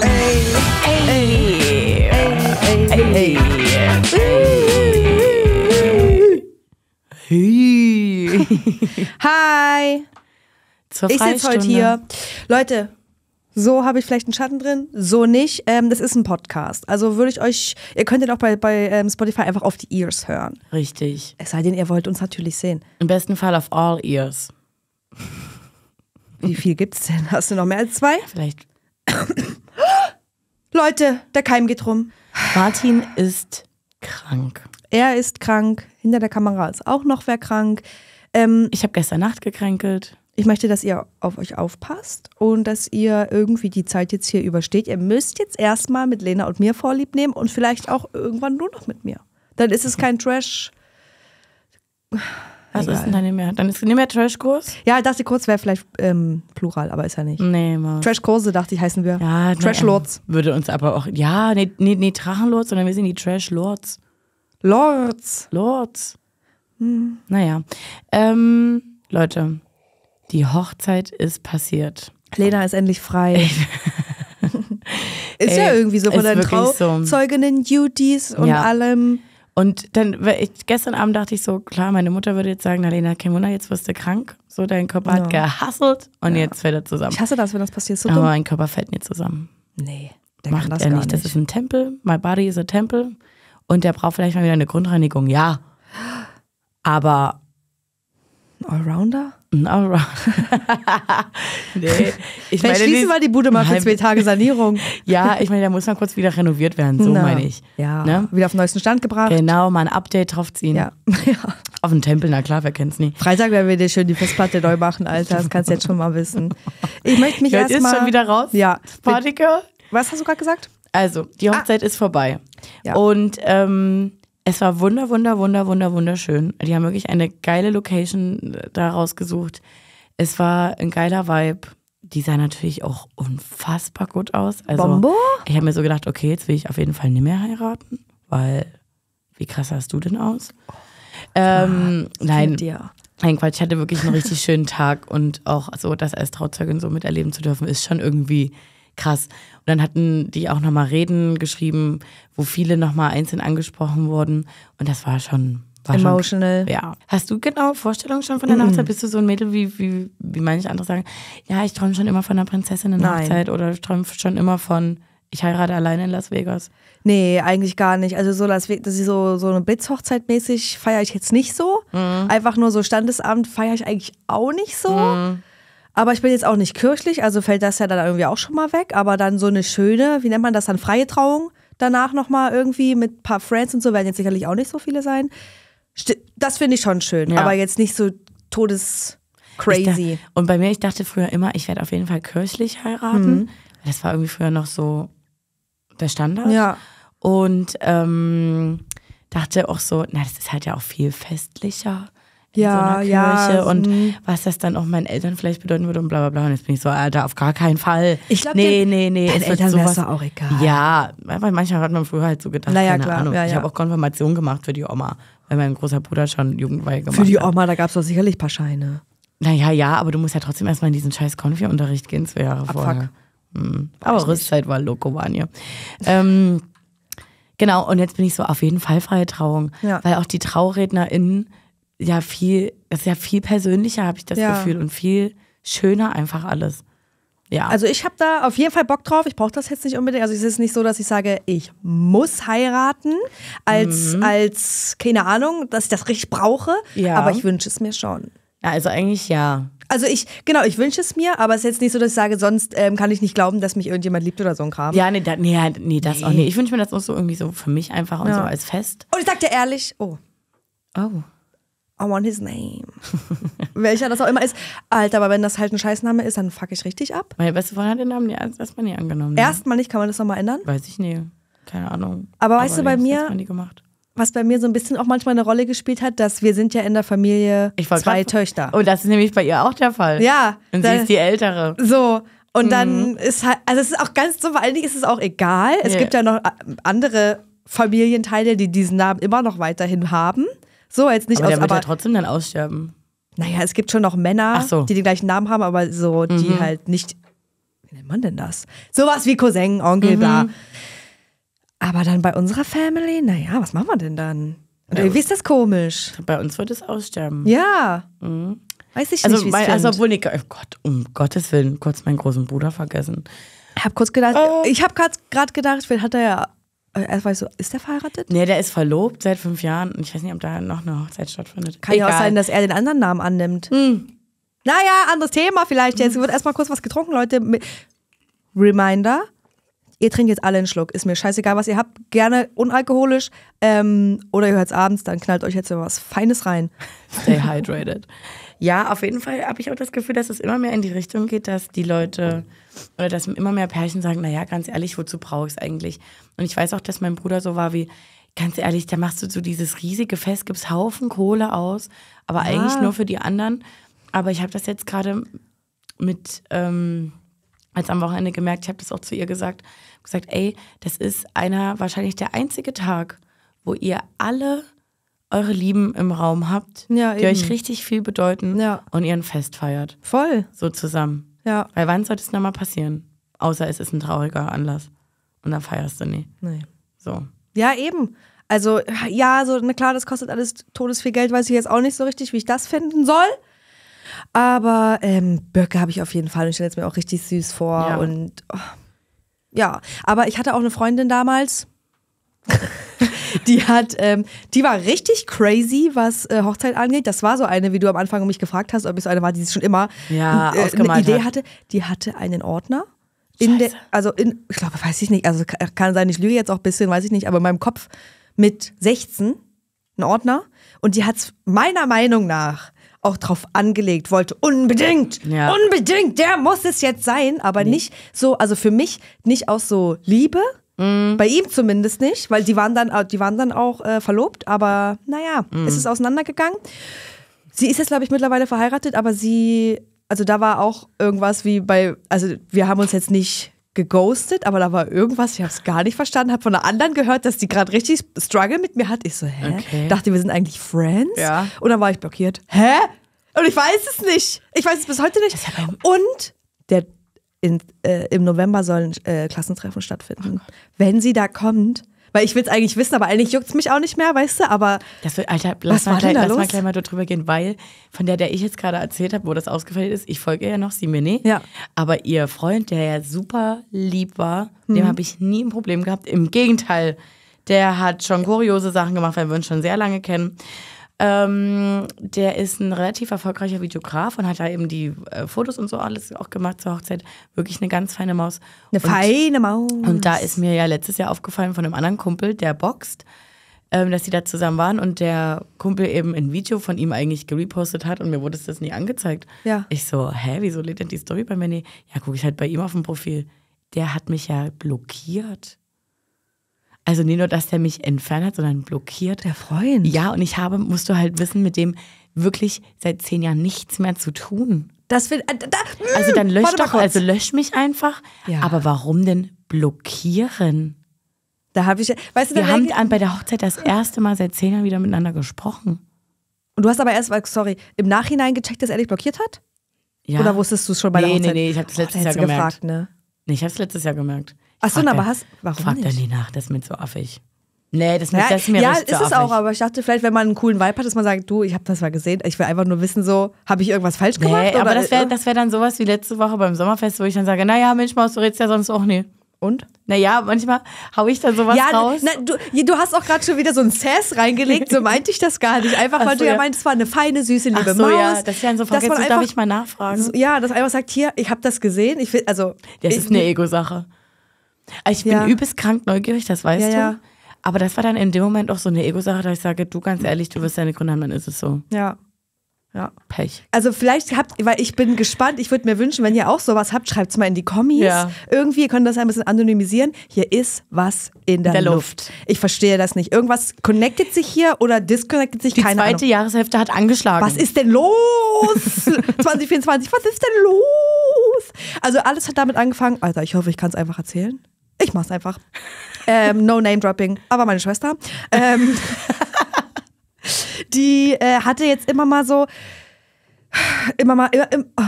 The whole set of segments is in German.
Ey, ey, Hi. ich sitze heute hier. Leute, so habe ich vielleicht einen Schatten drin, so nicht. Ähm, das ist ein Podcast. Also würde ich euch, ihr könnt den auch bei, bei ähm, Spotify einfach auf die Ears hören. Richtig. Es sei denn, ihr wollt uns natürlich sehen. Im besten Fall auf all Ears. Wie viel gibt's denn? Hast du noch mehr als zwei? Vielleicht. Leute, der Keim geht rum. Martin ist krank. Er ist krank. Hinter der Kamera ist auch noch wer krank. Ähm, ich habe gestern Nacht gekränkelt. Ich möchte, dass ihr auf euch aufpasst und dass ihr irgendwie die Zeit jetzt hier übersteht. Ihr müsst jetzt erstmal mit Lena und mir Vorlieb nehmen und vielleicht auch irgendwann nur noch mit mir. Dann ist es kein Trash. Was also Egal. ist denn dann nicht mehr? Dann ist nicht mehr Trashkurs? Ja, ich dachte kurz, wäre vielleicht ähm, Plural, aber ist ja nicht. Nee, Mann. Trashkurse, dachte ich, heißen wir. Ja, Trashlords. Nee, ähm, würde uns aber auch. Ja, nee, nee, nee Drachenlords, sondern wir sind die Trashlords. Lords. Lords. Hm. Naja. Ähm, Leute, die Hochzeit ist passiert. Lena ist endlich frei. ist Ey, ja irgendwie so von deinen Trauzeuginnen-Duties so. und ja. allem. Und dann, ich, gestern Abend dachte ich so, klar, meine Mutter würde jetzt sagen, Nalena, kein Wunder, jetzt wirst du krank. So, dein Körper ja. hat gehasselt und ja. jetzt fällt er zusammen. Ich hasse das, wenn das passiert. So Aber mein Körper fällt nie zusammen. Nee, der Macht kann das er nicht. nicht. Das ist ein Tempel. My body is a Tempel. Und der braucht vielleicht mal wieder eine Grundreinigung. Ja. Aber. Ein Allrounder? nee, ich Vielleicht meine, schließen wir die Bude mal für zwei Tage Sanierung. ja, ich meine, da muss man kurz wieder renoviert werden, so Na, meine ich. Ja, ne? wieder auf den neuesten Stand gebracht. Genau, mal ein Update draufziehen. Ja. Auf den Tempel, na klar, wer kennt's nicht. Freitag werden wir dir schön die Festplatte neu machen, Alter, das kannst du jetzt schon mal wissen. Ich möchte mich erstmal... Jetzt ist schon wieder raus? Ja. Partikel? Was hast du gerade gesagt? Also, die ah. Hochzeit ah. ist vorbei. Ja. Und ähm, es war wunder, wunder, wunder, wunder, wunderschön. Die haben wirklich eine geile Location äh, da rausgesucht. Es war ein geiler Vibe. Die sah natürlich auch unfassbar gut aus. Also, Bombo? Ich habe mir so gedacht, okay, jetzt will ich auf jeden Fall nicht mehr heiraten, weil wie krass sahst du denn aus? Oh, ähm, ah, nein, nein, Quatsch, ich hatte wirklich einen richtig schönen Tag und auch so das als Trauzeugin so miterleben zu dürfen, ist schon irgendwie krass. Und dann hatten die auch nochmal Reden geschrieben, wo viele nochmal einzeln angesprochen wurden. Und das war schon. War Emotional. Schon, ja. Hast du genau Vorstellungen schon von der mhm. Hochzeit? Bist du so ein Mädel, wie, wie, wie manche andere sagen? Ja, ich träume schon immer von einer Prinzessin in der Nein. oder ich träume schon immer von ich heirate alleine in Las Vegas. Nee, eigentlich gar nicht. Also so Las Vegas, so, so eine Blitzhochzeit mäßig feiere ich jetzt nicht so. Mhm. Einfach nur so Standesamt feiere ich eigentlich auch nicht so. Mhm. Aber ich bin jetzt auch nicht kirchlich, also fällt das ja dann irgendwie auch schon mal weg. Aber dann so eine schöne, wie nennt man das dann, freie Trauung danach nochmal irgendwie mit ein paar Friends und so, werden jetzt sicherlich auch nicht so viele sein. Das finde ich schon schön, ja. aber jetzt nicht so todes crazy. und bei mir, ich dachte früher immer, ich werde auf jeden Fall kirchlich heiraten. Mhm. Das war irgendwie früher noch so der Standard. Ja. Und ähm, dachte auch so, na, das ist halt ja auch viel festlicher ja, so einer Kirche ja, und mh. was das dann auch meinen Eltern vielleicht bedeuten würde und bla bla bla. Und jetzt bin ich so, Alter, auf gar keinen Fall. Ich glaube, nee, nee, nee, den Eltern wäre es auch egal. Ja, weil manchmal hat man früher halt so gedacht, naja, keine klar. Ahnung. Ja, ja. Ich habe auch Konfirmation gemacht für die Oma, weil mein großer Bruder schon Jugendweihe gemacht hat. Für die Oma, hat. da gab es doch sicherlich ein paar Scheine. Naja, ja, aber du musst ja trotzdem erstmal in diesen scheiß Konfi-Unterricht gehen, zwei Jahre Abfuck. vorher. Mhm. Aber Rüstzeit war Loco waren hier. ähm, genau, und jetzt bin ich so auf jeden Fall freie Trauung. Ja. Weil auch die TraurednerInnen ja viel, das ist ja viel persönlicher, habe ich das ja. Gefühl, und viel schöner einfach alles. Ja. Also ich habe da auf jeden Fall Bock drauf. Ich brauche das jetzt nicht unbedingt. Also es ist nicht so, dass ich sage, ich muss heiraten, als, mhm. als keine Ahnung, dass ich das richtig brauche. Ja. Aber ich wünsche es mir schon. Ja, also eigentlich ja. Also ich, genau, ich wünsche es mir, aber es ist jetzt nicht so, dass ich sage, sonst ähm, kann ich nicht glauben, dass mich irgendjemand liebt oder so ein Kram. Ja, nee, da, nee, nee das nee. auch nicht. Ich wünsche mir das auch so irgendwie so für mich einfach und ja. so als Fest. Und ich sag dir ehrlich, oh. Oh. I want his name. Welcher das auch immer ist. Alter, aber wenn das halt ein Scheißname ist, dann fuck ich richtig ab. Meine beste Freundin hat den Namen erstmal nie angenommen. Ne? Erstmal nicht, kann man das nochmal ändern? Weiß ich nicht. Keine Ahnung. Aber, aber weißt du, bei mir, was bei mir so ein bisschen auch manchmal eine Rolle gespielt hat, dass wir sind ja in der Familie zwei grad, Töchter. Und oh, das ist nämlich bei ihr auch der Fall. Ja. Und da, sie ist die Ältere. So. Und mhm. dann ist halt, also es ist auch ganz so, vor allen Dingen ist es auch egal. Es yeah. gibt ja noch äh, andere Familienteile, die diesen Namen immer noch weiterhin haben so jetzt nicht aber aus. Der wird aber ja trotzdem dann aussterben. Naja, es gibt schon noch Männer, so. die den gleichen Namen haben, aber so, die mhm. halt nicht. Wie nennt man denn das? Sowas wie Cousin, Onkel, mhm. bla. Aber dann bei unserer Family, naja, was machen wir denn dann? Und irgendwie ist das komisch. Bei uns wird es aussterben. Ja. Mhm. Weiß ich also, nicht, wie es Also obwohl ich, oh Gott, um Gottes Willen, kurz meinen großen Bruder vergessen. Ich habe kurz gedacht, oh. ich habe gerade gedacht, vielleicht hat er ja Erstmal war ich so, ist der verheiratet? Nee, der ist verlobt seit fünf Jahren und ich weiß nicht, ob da noch eine Hochzeit stattfindet. Kann ja auch sein, dass er den anderen Namen annimmt. Hm. Naja, anderes Thema vielleicht jetzt. Hm. Wird erstmal kurz was getrunken, Leute. Reminder. Ihr trinkt jetzt alle einen Schluck. Ist mir scheißegal, was ihr habt. Gerne unalkoholisch. Ähm, oder ihr hört es abends, dann knallt euch jetzt was Feines rein. Stay hydrated. ja, auf jeden Fall habe ich auch das Gefühl, dass es immer mehr in die Richtung geht, dass die Leute oder dass immer mehr Pärchen sagen, naja, ganz ehrlich, wozu brauche ich es eigentlich? Und ich weiß auch, dass mein Bruder so war wie, ganz ehrlich, da machst du so dieses riesige Fest, gibst Haufen Kohle aus, aber ah. eigentlich nur für die anderen. Aber ich habe das jetzt gerade mit, ähm, als am Wochenende gemerkt, ich habe das auch zu ihr gesagt, gesagt, ey, das ist einer wahrscheinlich der einzige Tag, wo ihr alle eure Lieben im Raum habt, ja, die eben. euch richtig viel bedeuten ja. und ein Fest feiert. Voll. So zusammen. Ja. Weil wann sollte es nochmal passieren? Außer es ist ein trauriger Anlass. Und dann feierst du nie. Nee. So. Ja, eben. Also, ja, so, na klar, das kostet alles todes viel Geld, weiß ich jetzt auch nicht so richtig, wie ich das finden soll. Aber ähm, Birke habe ich auf jeden Fall und ich stelle es mir auch richtig süß vor. Ja. Und oh, ja, aber ich hatte auch eine Freundin damals. die hat, ähm, die war richtig crazy, was äh, Hochzeit angeht. Das war so eine, wie du am Anfang mich gefragt hast, ob es so eine war, die schon immer ja, äh, eine Idee hat. hatte. Die hatte einen Ordner. In der, also in, ich glaube, weiß ich nicht, also kann, sein, ich lüge jetzt auch ein bisschen, weiß ich nicht, aber in meinem Kopf mit 16 einen Ordner und die hat es meiner Meinung nach auch drauf angelegt, wollte unbedingt, ja. unbedingt, der muss es jetzt sein, aber nee. nicht so, also für mich nicht aus so Liebe, Mhm. Bei ihm zumindest nicht, weil die waren dann, äh, die waren dann auch äh, verlobt, aber naja, mhm. es ist auseinandergegangen. Sie ist jetzt, glaube ich, mittlerweile verheiratet, aber sie, also da war auch irgendwas wie bei, also wir haben uns jetzt nicht geghostet, aber da war irgendwas, ich habe es gar nicht verstanden, habe von einer anderen gehört, dass die gerade richtig Struggle mit mir hat. Ich so, hä? Okay. Dachte, wir sind eigentlich Friends? Ja. Und dann war ich blockiert. Hä? Und ich weiß es nicht. Ich weiß es bis heute nicht. Und der in, äh, im November sollen äh, Klassentreffen stattfinden. Oh Wenn sie da kommt, weil ich will es eigentlich wissen, aber eigentlich juckt es mich auch nicht mehr, weißt du, aber. Das wird, Alter, lass, mal, gleich, lass mal gleich mal drüber gehen, weil von der, der ich jetzt gerade erzählt habe, wo das ausgefallen ist, ich folge ja noch sie Simene. Ja. Aber ihr Freund, der ja super lieb war, mhm. dem habe ich nie ein Problem gehabt. Im Gegenteil, der hat schon kuriose Sachen gemacht, weil wir uns schon sehr lange kennen. Ähm, der ist ein relativ erfolgreicher Videograf und hat da eben die äh, Fotos und so alles auch gemacht zur Hochzeit. Wirklich eine ganz feine Maus. Eine und, feine Maus. Und da ist mir ja letztes Jahr aufgefallen von einem anderen Kumpel, der boxt, ähm, dass sie da zusammen waren und der Kumpel eben ein Video von ihm eigentlich gerepostet hat und mir wurde das nie angezeigt. Ja. Ich so, hä, wieso lädt denn die Story bei mir nie? Ja, gucke ich halt bei ihm auf dem Profil. Der hat mich ja blockiert. Also nicht nur, dass der mich entfernt hat, sondern blockiert. Der Freund. Ja, und ich habe, musst du halt wissen, mit dem wirklich seit zehn Jahren nichts mehr zu tun. Das will, äh, da, mh, also dann lösch doch, also lösch mich einfach. Ja. Aber warum denn blockieren? Da habe ich, weißt du, wir haben an, bei der Hochzeit das erste Mal seit zehn Jahren wieder miteinander gesprochen. Und du hast aber erst, sorry, im Nachhinein gecheckt, dass er dich blockiert hat? Ja. Oder wusstest du es schon bei der Hochzeit? Nee, nee, ich habe das oh, letztes oh, Jahr gemerkt. Gefragt, ne? Nee, ich habe es letztes Jahr gemerkt. Achso, na, aber hast. Warum? Frag nicht? dann nach, das ist mir zu affig. Nee, das, ja, mit, das ist mir Ja, ist es auch, aber ich dachte vielleicht, wenn man einen coolen Vibe hat, dass man sagt, du, ich habe das mal gesehen, ich will einfach nur wissen, so, habe ich irgendwas falsch nee, gemacht? aber das wäre äh, das wär dann sowas wie letzte Woche beim Sommerfest, wo ich dann sage, naja, Mensch, Maus, du redest ja sonst auch nie. Und? Naja, manchmal hau ich dann sowas ja, raus. Na, du, du hast auch gerade schon wieder so ein Sass reingelegt, so meinte ich das gar nicht. Einfach, weil so, du ja meintest, es war eine feine, süße, liebe Ach so, Maus. Ja, das wäre so Frage, jetzt einfach, darf ich mal nachfragen. So, ja, dass einfach sagt, hier, ich habe das gesehen. Ich will, also, das ich, ist eine Ego-Sache. Also ich bin ja. übelst krank neugierig, das weißt ja, du. Ja. Aber das war dann in dem Moment auch so eine Ego-Sache, dass ich sage, du ganz ehrlich, du wirst deine Gründe haben, dann ist es so. Ja. Ja. Pech. Also vielleicht habt, weil ich bin gespannt, ich würde mir wünschen, wenn ihr auch sowas habt, schreibt es mal in die Kommis. Ja. Irgendwie, ihr könnt das ein bisschen anonymisieren. Hier ist was in der, der Luft. Luft. Ich verstehe das nicht. Irgendwas connectet sich hier oder disconnectet sich, die keine Die zweite Jahreshälfte hat angeschlagen. Was ist denn los? 2024, was ist denn los? Also alles hat damit angefangen. Alter, ich hoffe, ich kann es einfach erzählen. Ich mach's einfach. Ähm, no Name Dropping, aber meine Schwester. Ähm, die äh, hatte jetzt immer mal so, immer mal, immer, immer oh.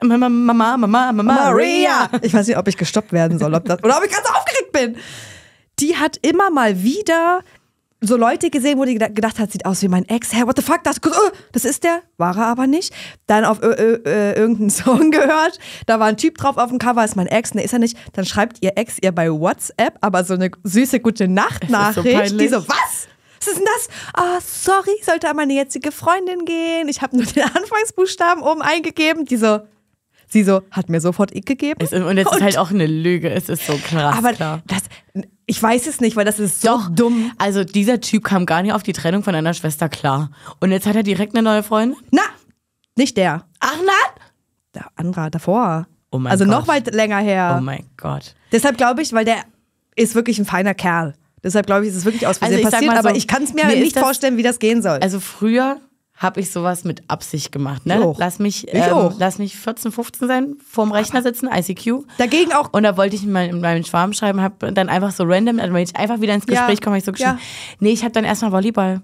Mama, Mama, Mama, Maria. Ich weiß nicht, ob ich gestoppt werden soll, ob das, oder ob ich ganz aufgeregt bin. Die hat immer mal wieder so Leute gesehen, wo die gedacht hat, sieht aus wie mein Ex. Hey, what the fuck, das, äh, das ist der. War er aber nicht. Dann auf äh, äh, äh irgendeinen Song gehört. Da war ein Typ drauf auf dem Cover, ist mein Ex. Ne, ist er nicht. Dann schreibt ihr Ex ihr bei WhatsApp aber so eine süße gute Nacht-Nachricht. So die so, was? Was ist denn das? Ah, oh, sorry, sollte an meine jetzige Freundin gehen. Ich habe nur den Anfangsbuchstaben oben eingegeben. Die so, sie so, hat mir sofort ich gegeben. und jetzt und, ist halt auch eine Lüge. Es ist so krass. Aber klar. das ich weiß es nicht, weil das ist so Doch. dumm. Also dieser Typ kam gar nicht auf die Trennung von einer Schwester klar. Und jetzt hat er direkt eine neue Freundin? Na, nicht der. Ach nein? Der andere davor. Oh mein also Gott. noch weit länger her. Oh mein Gott. Deshalb glaube ich, weil der ist wirklich ein feiner Kerl. Deshalb glaube ich, ist es wirklich aus Versehen also passiert, so, aber ich kann es mir, mir nicht vorstellen, wie das gehen soll. Also früher habe ich sowas mit Absicht gemacht. Ne? Lass mich, ähm, lass mich 14, 15 sein, vorm Rechner sitzen, ICQ. Dagegen auch. Und da wollte ich mal in meinem Schwarm schreiben, habe dann einfach so random, also wenn ich einfach wieder ins Gespräch ja. komme, ich so geschrieben, ja. nee, ich habe dann erstmal Volleyball.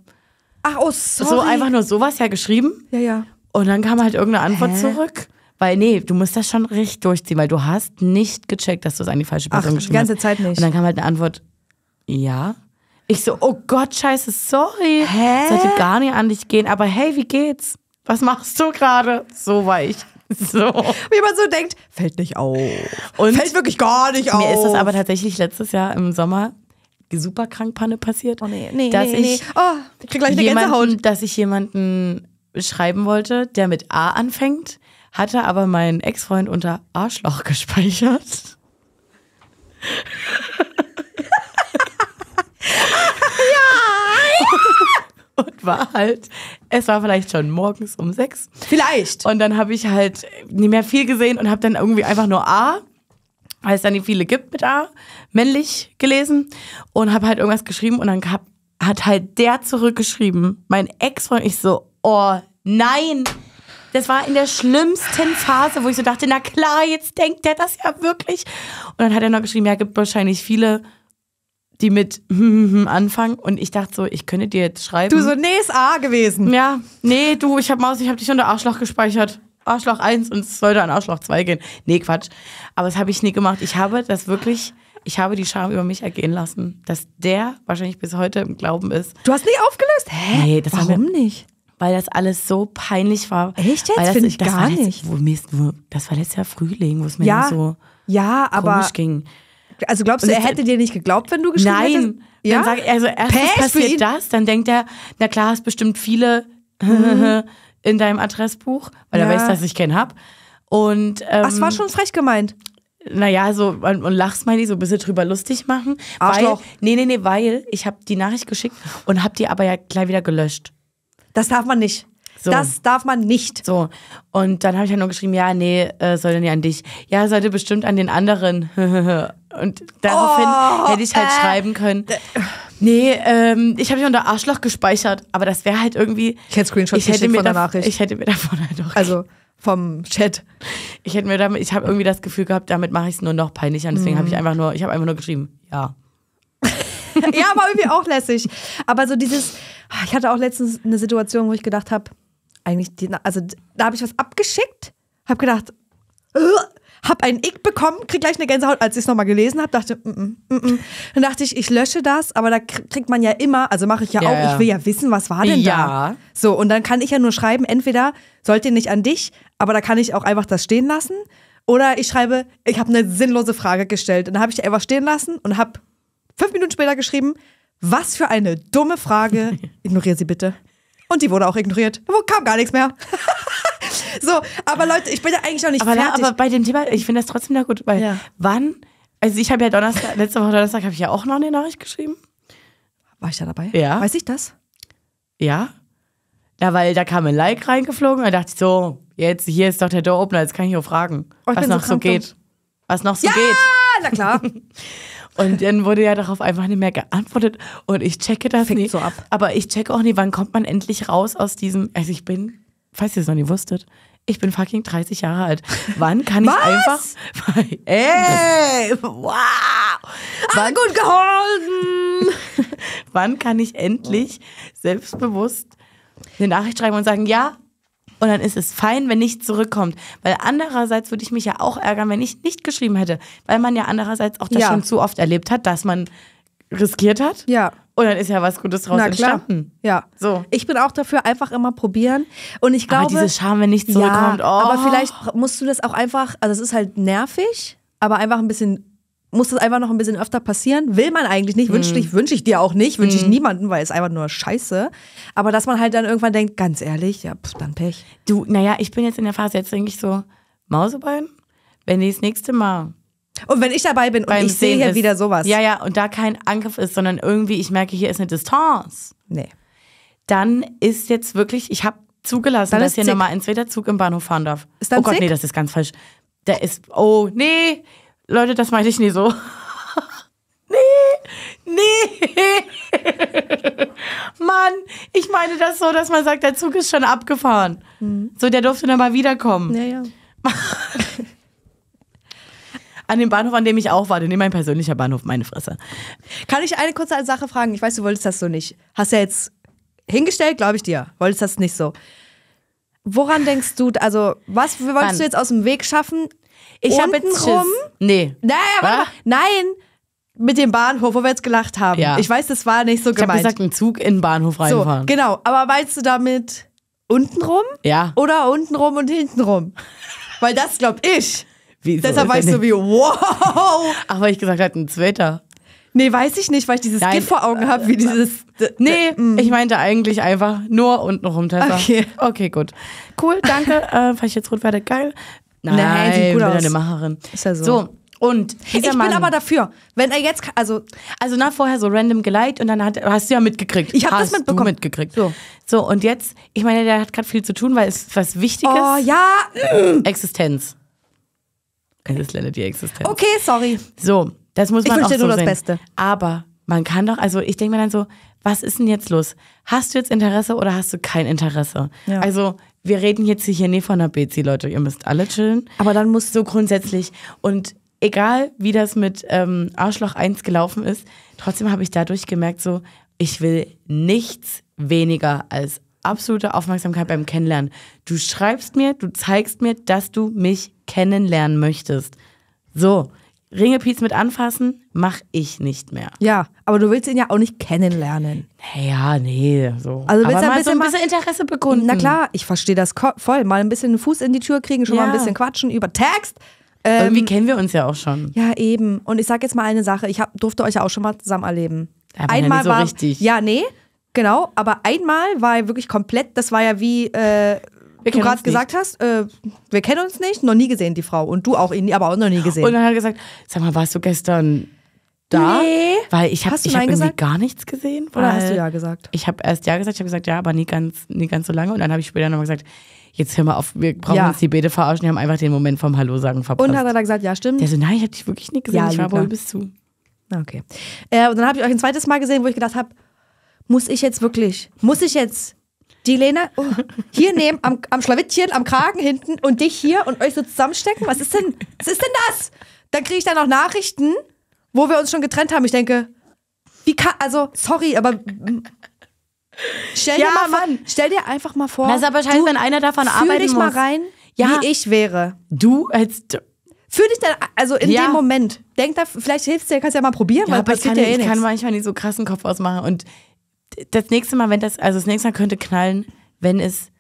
Ach, oh, sorry. So einfach nur sowas ja geschrieben. Ja, ja. Und dann kam halt irgendeine Antwort Hä? zurück. Weil, nee, du musst das schon richtig durchziehen, weil du hast nicht gecheckt, dass du es an die falsche Person Ach, geschrieben hast. die ganze Zeit nicht. Und dann kam halt eine Antwort, ja. Ich so, oh Gott, scheiße, sorry. Hä? Sollte gar nicht an dich gehen, aber hey, wie geht's? Was machst du gerade? So war ich. So. Wie man so denkt, fällt nicht auf. Und fällt wirklich gar nicht auf. Mir ist das aber tatsächlich letztes Jahr im Sommer super krankpanne passiert. Oh nee, nee, dass nee, ich nee. Oh, ich krieg gleich eine jemanden, Gänsehaut. Dass ich jemanden schreiben wollte, der mit A anfängt, hatte aber meinen Ex-Freund unter Arschloch gespeichert. und war halt, es war vielleicht schon morgens um sechs. Vielleicht. Und dann habe ich halt nicht mehr viel gesehen und habe dann irgendwie einfach nur A, weil es dann nicht viele gibt mit A, männlich gelesen und habe halt irgendwas geschrieben und dann hab, hat halt der zurückgeschrieben, mein Ex-Freund, ich so, oh nein. Das war in der schlimmsten Phase, wo ich so dachte, na klar, jetzt denkt der das ja wirklich. Und dann hat er noch geschrieben, ja, gibt wahrscheinlich viele die mit anfangen und ich dachte so, ich könnte dir jetzt schreiben. Du so, nee, ist A gewesen. Ja, nee, du, ich hab Maus, ich hab dich unter Arschloch gespeichert. Arschloch 1 und es sollte an Arschloch 2 gehen. Nee, Quatsch. Aber das habe ich nie gemacht. Ich habe das wirklich, ich habe die Scham über mich ergehen lassen, dass der wahrscheinlich bis heute im Glauben ist. Du hast nicht aufgelöst? Hä? Nee, das Warum wir, nicht? Weil das alles so peinlich war. Echt jetzt? Finde ich das gar nicht. wo das war letztes Jahr Frühling, wo es mir ja, so ja, komisch ging. Ja, aber... Also glaubst du, er hätte dir nicht geglaubt, wenn du geschrieben nein. hättest? Nein. Ja? Dann sag ich, also erstens passiert das, dann denkt er, na klar, hast bestimmt viele mhm. in deinem Adressbuch, weil ja. er weiß, dass ich keinen hab. Und ähm, Ach, das war schon frech gemeint. Naja, so und, und Lachsmiley so ein bisschen drüber lustig machen. Arschloch. Weil, nee, nee, nee, weil ich habe die Nachricht geschickt und habe die aber ja gleich wieder gelöscht. Das darf man nicht. So. Das darf man nicht. So. Und dann habe ich ja halt nur geschrieben, ja, nee, äh, denn ja an dich. Ja, sollte bestimmt an den anderen. Und daraufhin oh, hätte ich halt äh, schreiben können. Äh. Nee, ähm, ich habe mich unter Arschloch gespeichert, aber das wäre halt irgendwie. Ich hätte Screenshots ich hätte mir von der Nachricht. Ich hätte mir davon halt auch. Also vom Chat. Ich hätte mir damit, ich habe irgendwie das Gefühl gehabt, damit mache ich es nur noch peinlicher. Und deswegen mhm. habe ich mhm. einfach nur, ich habe einfach nur geschrieben, ja. ja, aber irgendwie auch lässig. Aber so dieses, ich hatte auch letztens eine Situation, wo ich gedacht habe, eigentlich, die, also da habe ich was abgeschickt, habe gedacht, äh? habe ein Ick bekommen, krieg gleich eine Gänsehaut. Als ich es nochmal gelesen habe, dachte, mm, mm -mm, mm dann dachte ich, ich lösche das, aber da kriegt man ja immer, also mache ich ja, ja, auch, ich will ja wissen, was war denn ja. da. So, und dann kann ich ja nur schreiben, entweder sollte nicht an dich, aber da kann ich auch einfach das stehen lassen. Oder ich schreibe, ich habe eine sinnlose Frage gestellt. Und dann habe ich die einfach stehen lassen und habe fünf Minuten später geschrieben, was für eine dumme Frage. Ignoriere sie bitte. Und die wurde auch ignoriert. Wo kam gar nichts mehr. so, aber Leute, ich bin ja eigentlich noch nicht aber, fertig. aber bei dem Thema, ich finde das trotzdem da gut, weil ja. wann, also ich habe ja Donnerstag, letzte Woche Donnerstag habe ich ja auch noch eine Nachricht geschrieben. War ich da dabei? Ja. Weiß ich das? Ja. Ja, weil da kam ein Like reingeflogen, da dachte ich so, jetzt, hier ist doch der Door-Opener, jetzt kann ich nur fragen, oh, was, noch so so was noch so geht. Was noch so geht. Ja, na klar. Und dann wurde ja darauf einfach nicht mehr geantwortet und ich checke das Fängt nicht. So ab. Aber ich checke auch nicht, wann kommt man endlich raus aus diesem, also ich bin, falls ihr es noch nie wusstet, ich bin fucking 30 Jahre alt. Wann kann ich einfach. Ey! Wow! Ah, wann, Aber gut geholfen! wann kann ich endlich selbstbewusst eine Nachricht schreiben und sagen, ja, und dann ist es fein, wenn nichts zurückkommt. Weil andererseits würde ich mich ja auch ärgern, wenn ich nicht geschrieben hätte. Weil man ja andererseits auch das ja. schon zu oft erlebt hat, dass man riskiert hat. Ja. Und dann ist ja was Gutes draus entstanden. Ja. So. Ich bin auch dafür, einfach immer probieren. Und ich glaube. Aber diese Scham, wenn nichts zurückkommt. Ja, oh. Aber vielleicht musst du das auch einfach, also es ist halt nervig, aber einfach ein bisschen muss das einfach noch ein bisschen öfter passieren. Will man eigentlich nicht, wünsche ich, hm. wünsch ich dir auch nicht, wünsche ich hm. niemanden, weil es einfach nur scheiße. Aber dass man halt dann irgendwann denkt, ganz ehrlich, ja, pff, dann Pech. Du, naja, ich bin jetzt in der Phase, jetzt denke ich so, Mausebein, wenn die das nächste Mal. Und wenn ich dabei bin und ich sehe hier ist, wieder sowas. Ja, ja, und da kein Angriff ist, sondern irgendwie, ich merke, hier ist eine Distanz. Nee. Dann ist jetzt wirklich, ich habe zugelassen, dass hier nochmal ein zweiter Zug im Bahnhof fahren darf. Ist dann oh Gott, zick? nee, das ist ganz falsch. Der ist, oh, nee, Leute, das meinte ich nie so. nee, nee. Mann, ich meine das so, dass man sagt, der Zug ist schon abgefahren. Mhm. So, der durfte dann mal wiederkommen. Naja. an dem Bahnhof, an dem ich auch war, denn mein persönlicher Bahnhof, meine Fresse. Kann ich eine kurze Sache fragen? Ich weiß, du wolltest das so nicht. Hast ja jetzt hingestellt, glaube ich dir. Wolltest das nicht so. Woran denkst du, also was wolltest Mann. du jetzt aus dem Weg schaffen? Ich habe jetzt rum. Nee. Naja, aber, nein, mit dem Bahnhof, wo wir jetzt gelacht haben. Ja. Ich weiß, das war nicht so ich gemeint. Ich habe gesagt, einen Zug in den Bahnhof reinfahren. So, genau, aber meinst du damit untenrum? Ja. Oder untenrum und hintenrum? Weil das glaub ich. Wieso Deshalb war ich so wie, wow. Ach, weil ich gesagt habe, ein Zweiter. Nee, weiß ich nicht, weil ich dieses Nein, Gift vor Augen habe, wie dieses. Nee, mm. ich meinte eigentlich einfach nur unten rum, Tessa. Okay, okay gut. Cool, danke. äh, fand ich jetzt rot weiter geil. Nein, Nein sieht gut bin aus. eine Macherin. Ist ja so. So, und ich Mann, bin aber dafür. Wenn er jetzt, also, also na, vorher so random geleitet und dann hat, hast du ja mitgekriegt. Ich habe das mitbekommen. Du mitgekriegt. So. so, und jetzt, ich meine, der hat gerade viel zu tun, weil es was Wichtiges. Oh ja. Existenz. Es ist leider die Existenz. Okay, sorry. So, das muss man ich auch so nur das sehen. Beste. Aber man kann doch, also ich denke mir dann so, was ist denn jetzt los? Hast du jetzt Interesse oder hast du kein Interesse? Ja. Also wir reden jetzt hier nicht von einer BC, Leute, ihr müsst alle chillen. Aber dann muss so grundsätzlich und egal wie das mit ähm, Arschloch 1 gelaufen ist, trotzdem habe ich dadurch gemerkt, so, ich will nichts weniger als absolute Aufmerksamkeit beim Kennenlernen. Du schreibst mir, du zeigst mir, dass du mich kennenlernen möchtest. So, Ringepiez mit anfassen, mach ich nicht mehr. Ja, aber du willst ihn ja auch nicht kennenlernen. Naja, nee. So. Also willst aber ein bisschen, so ein bisschen Interesse bekunden. Na klar, ich verstehe das voll. Mal ein bisschen Fuß in die Tür kriegen, schon ja. mal ein bisschen quatschen über Text. Ähm, Irgendwie kennen wir uns ja auch schon. Ja, eben. Und ich sag jetzt mal eine Sache, ich hab, durfte euch ja auch schon mal zusammen erleben. Aber einmal ja so war, richtig. Ja, nee, genau. Aber einmal war er wirklich komplett, das war ja wie äh, wir du gerade gesagt hast, äh, wir kennen uns nicht, noch nie gesehen, die Frau. Und du auch, ihn, aber auch noch nie gesehen. Und dann hat er gesagt, sag mal, warst du gestern da? Nee. Weil ich habe hab irgendwie gar nichts gesehen. Oder hast du ja gesagt? Ich habe erst ja gesagt, ich habe gesagt, ja, aber nie ganz, nie ganz so lange. Und dann habe ich später nochmal gesagt, jetzt hör mal auf, wir brauchen ja. uns die Bete verarschen, wir haben einfach den Moment vom Hallo sagen verpasst. Und dann hat er gesagt, ja, stimmt. Der so, nein, ich habe dich wirklich nicht gesehen, ja, ich war wohl bis zu. Okay. Äh, und dann habe ich euch ein zweites Mal gesehen, wo ich gedacht habe, muss ich jetzt wirklich, muss ich jetzt die Lena oh, hier nehmen, am, am Schlawittchen, am Kragen hinten und dich hier und euch so zusammenstecken? Was ist denn, was ist denn das? Dann kriege ich da noch Nachrichten, wo wir uns schon getrennt haben. Ich denke, wie kann, also, sorry, aber Stell, ja, dir mal Mann. Vor, stell dir einfach mal vor. Das ist aber scheiße, wenn einer davon arbeiten muss. Fühl dich mal rein, ja. wie ich wäre. Du als... Fühl dich dann, also in ja. dem Moment. Denk da, vielleicht hilfst du dir, kannst ja mal probieren, ja, weil aber ich kann, ja, eh ich kann manchmal nicht so krassen Kopf ausmachen und das nächste Mal, wenn das, also das nächste Mal könnte knallen, wenn es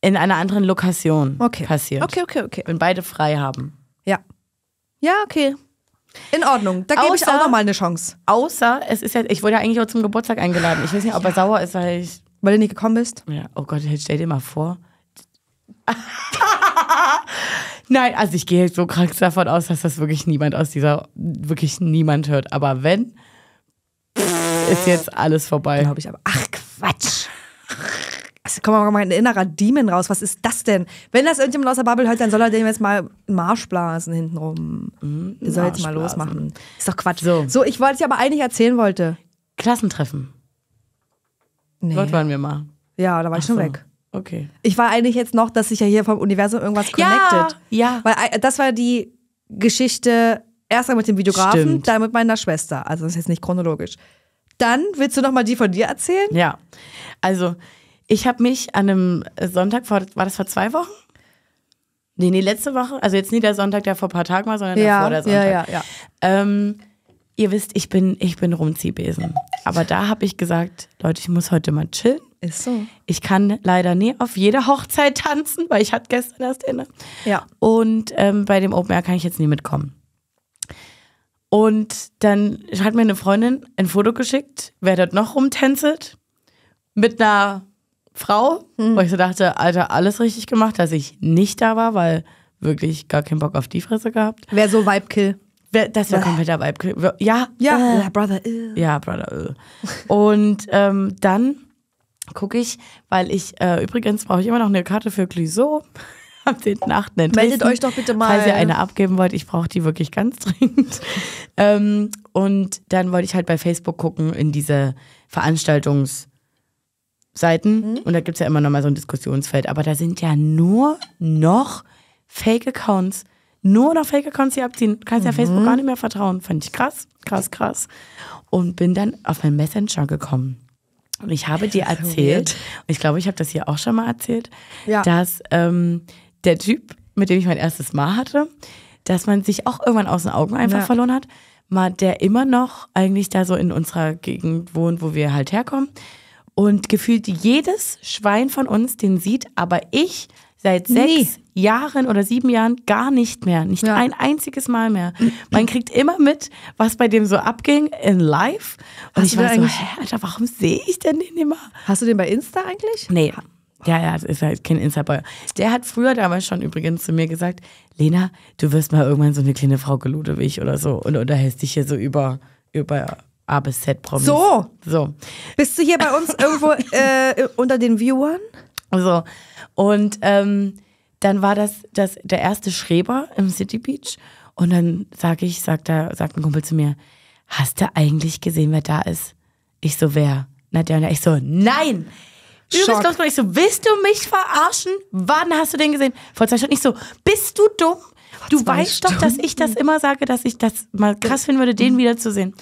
in einer anderen Lokation okay. passiert. Okay, okay, okay. Wenn beide frei haben. Ja. Ja, okay. In Ordnung, da gebe ich auch nochmal eine Chance. Außer, es ist ja, ich wurde ja eigentlich auch zum Geburtstag eingeladen. Ich weiß nicht, ob er sauer ist, weil ich. Weil du nicht gekommen bist? Ja. Oh Gott, stell dir mal vor. Nein, also ich gehe so krank davon aus, dass das wirklich niemand aus dieser, wirklich niemand hört. Aber wenn, ist jetzt alles vorbei. Glaube ich aber. Ach, Quatsch. Also komm mal mein innerer Demon raus. Was ist das denn? Wenn das irgendjemand aus der Bubble hört, dann soll er dem jetzt mal Marschblasen hintenrum. Mhm, der soll jetzt mal losmachen. Ist doch Quatsch. So, so ich wollte, ich aber eigentlich erzählen wollte. Klassentreffen. Nee. Dort waren wir mal. Ja, da war ich schon so. weg. Okay. Ich war eigentlich jetzt noch, dass sich ja hier vom Universum irgendwas connected. Ja, ja. Weil äh, das war die Geschichte erst mit dem Videografen, Stimmt. dann mit meiner Schwester. Also das ist jetzt nicht chronologisch. Dann willst du nochmal die von dir erzählen? Ja. Also, ich habe mich an einem Sonntag vor, war das vor zwei Wochen? Nee, nee, letzte Woche. Also jetzt nie der Sonntag, der vor ein paar Tagen war, sondern ja, der vor der Sonntag. Ja, ja, ja. Ähm, ihr wisst, ich bin, ich bin Rumziehbesen. Aber da habe ich gesagt, Leute, ich muss heute mal chillen. Ist so. Ich kann leider nie auf jeder Hochzeit tanzen, weil ich hatte gestern erst eine. Ja. Und ähm, bei dem Open Air kann ich jetzt nie mitkommen. Und dann hat mir eine Freundin ein Foto geschickt, wer dort noch rumtänzelt, mit einer Frau, mhm. wo ich so dachte, Alter, alles richtig gemacht, dass ich nicht da war, weil wirklich gar keinen Bock auf die Fresse gehabt. Wer so Vibe-Kill. Das wäre kompletter Vibe-Kill. Ja. Ja, äh, Brother. Äh. Ja, Brother. Äh. Und ähm, dann gucke ich, weil ich, äh, übrigens brauche ich immer noch eine Karte für Clueso am 10.8. Nachten in Meldet euch doch bitte mal. Falls ihr eine abgeben wollt, ich brauche die wirklich ganz dringend. Ähm, und dann wollte ich halt bei Facebook gucken in diese Veranstaltungsseiten. Mhm. Und da gibt es ja immer noch mal so ein Diskussionsfeld. Aber da sind ja nur noch Fake-Accounts. Nur noch Fake-Accounts, die abziehen. Du kannst mhm. ja Facebook gar nicht mehr vertrauen. Fand ich krass, krass, krass. Und bin dann auf meinen Messenger gekommen. Und ich habe dir erzählt, und ich glaube, ich habe das hier auch schon mal erzählt, ja. dass ähm, der Typ, mit dem ich mein erstes Mal hatte, dass man sich auch irgendwann aus den Augen einfach ja. verloren hat. Mal, der immer noch eigentlich da so in unserer Gegend wohnt, wo wir halt herkommen. Und gefühlt jedes Schwein von uns den sieht, aber ich seit sechs nee. Jahren oder sieben Jahren gar nicht mehr. Nicht ja. ein einziges Mal mehr. Man kriegt immer mit, was bei dem so abging in live. Und hast ich war so, hä, Alter, warum sehe ich denn den immer? Hast du den bei Insta eigentlich? Nee, ja, ja, das ist halt kein Insta-Boy. Der hat früher damals schon übrigens zu mir gesagt, Lena, du wirst mal irgendwann so eine kleine Frau gelude wie ich oder so und unterhältst dich hier so über, über A bis Z Promis. So. So. Bist du hier bei uns irgendwo äh, unter den Viewern? So. Und ähm, dann war das, das der erste Schreber im City Beach. Und dann sag ich, sagt, da, sagt ein Kumpel zu mir, hast du eigentlich gesehen, wer da ist? Ich so, wer? Nadja, Ich so, nein! Übelst los, ich so, willst du mich verarschen? Wann hast du den gesehen? Vor zwei Stunden. Ich so, bist du dumm? Du weißt Stunden. doch, dass ich das immer sage, dass ich das mal krass finden würde, den wiederzusehen.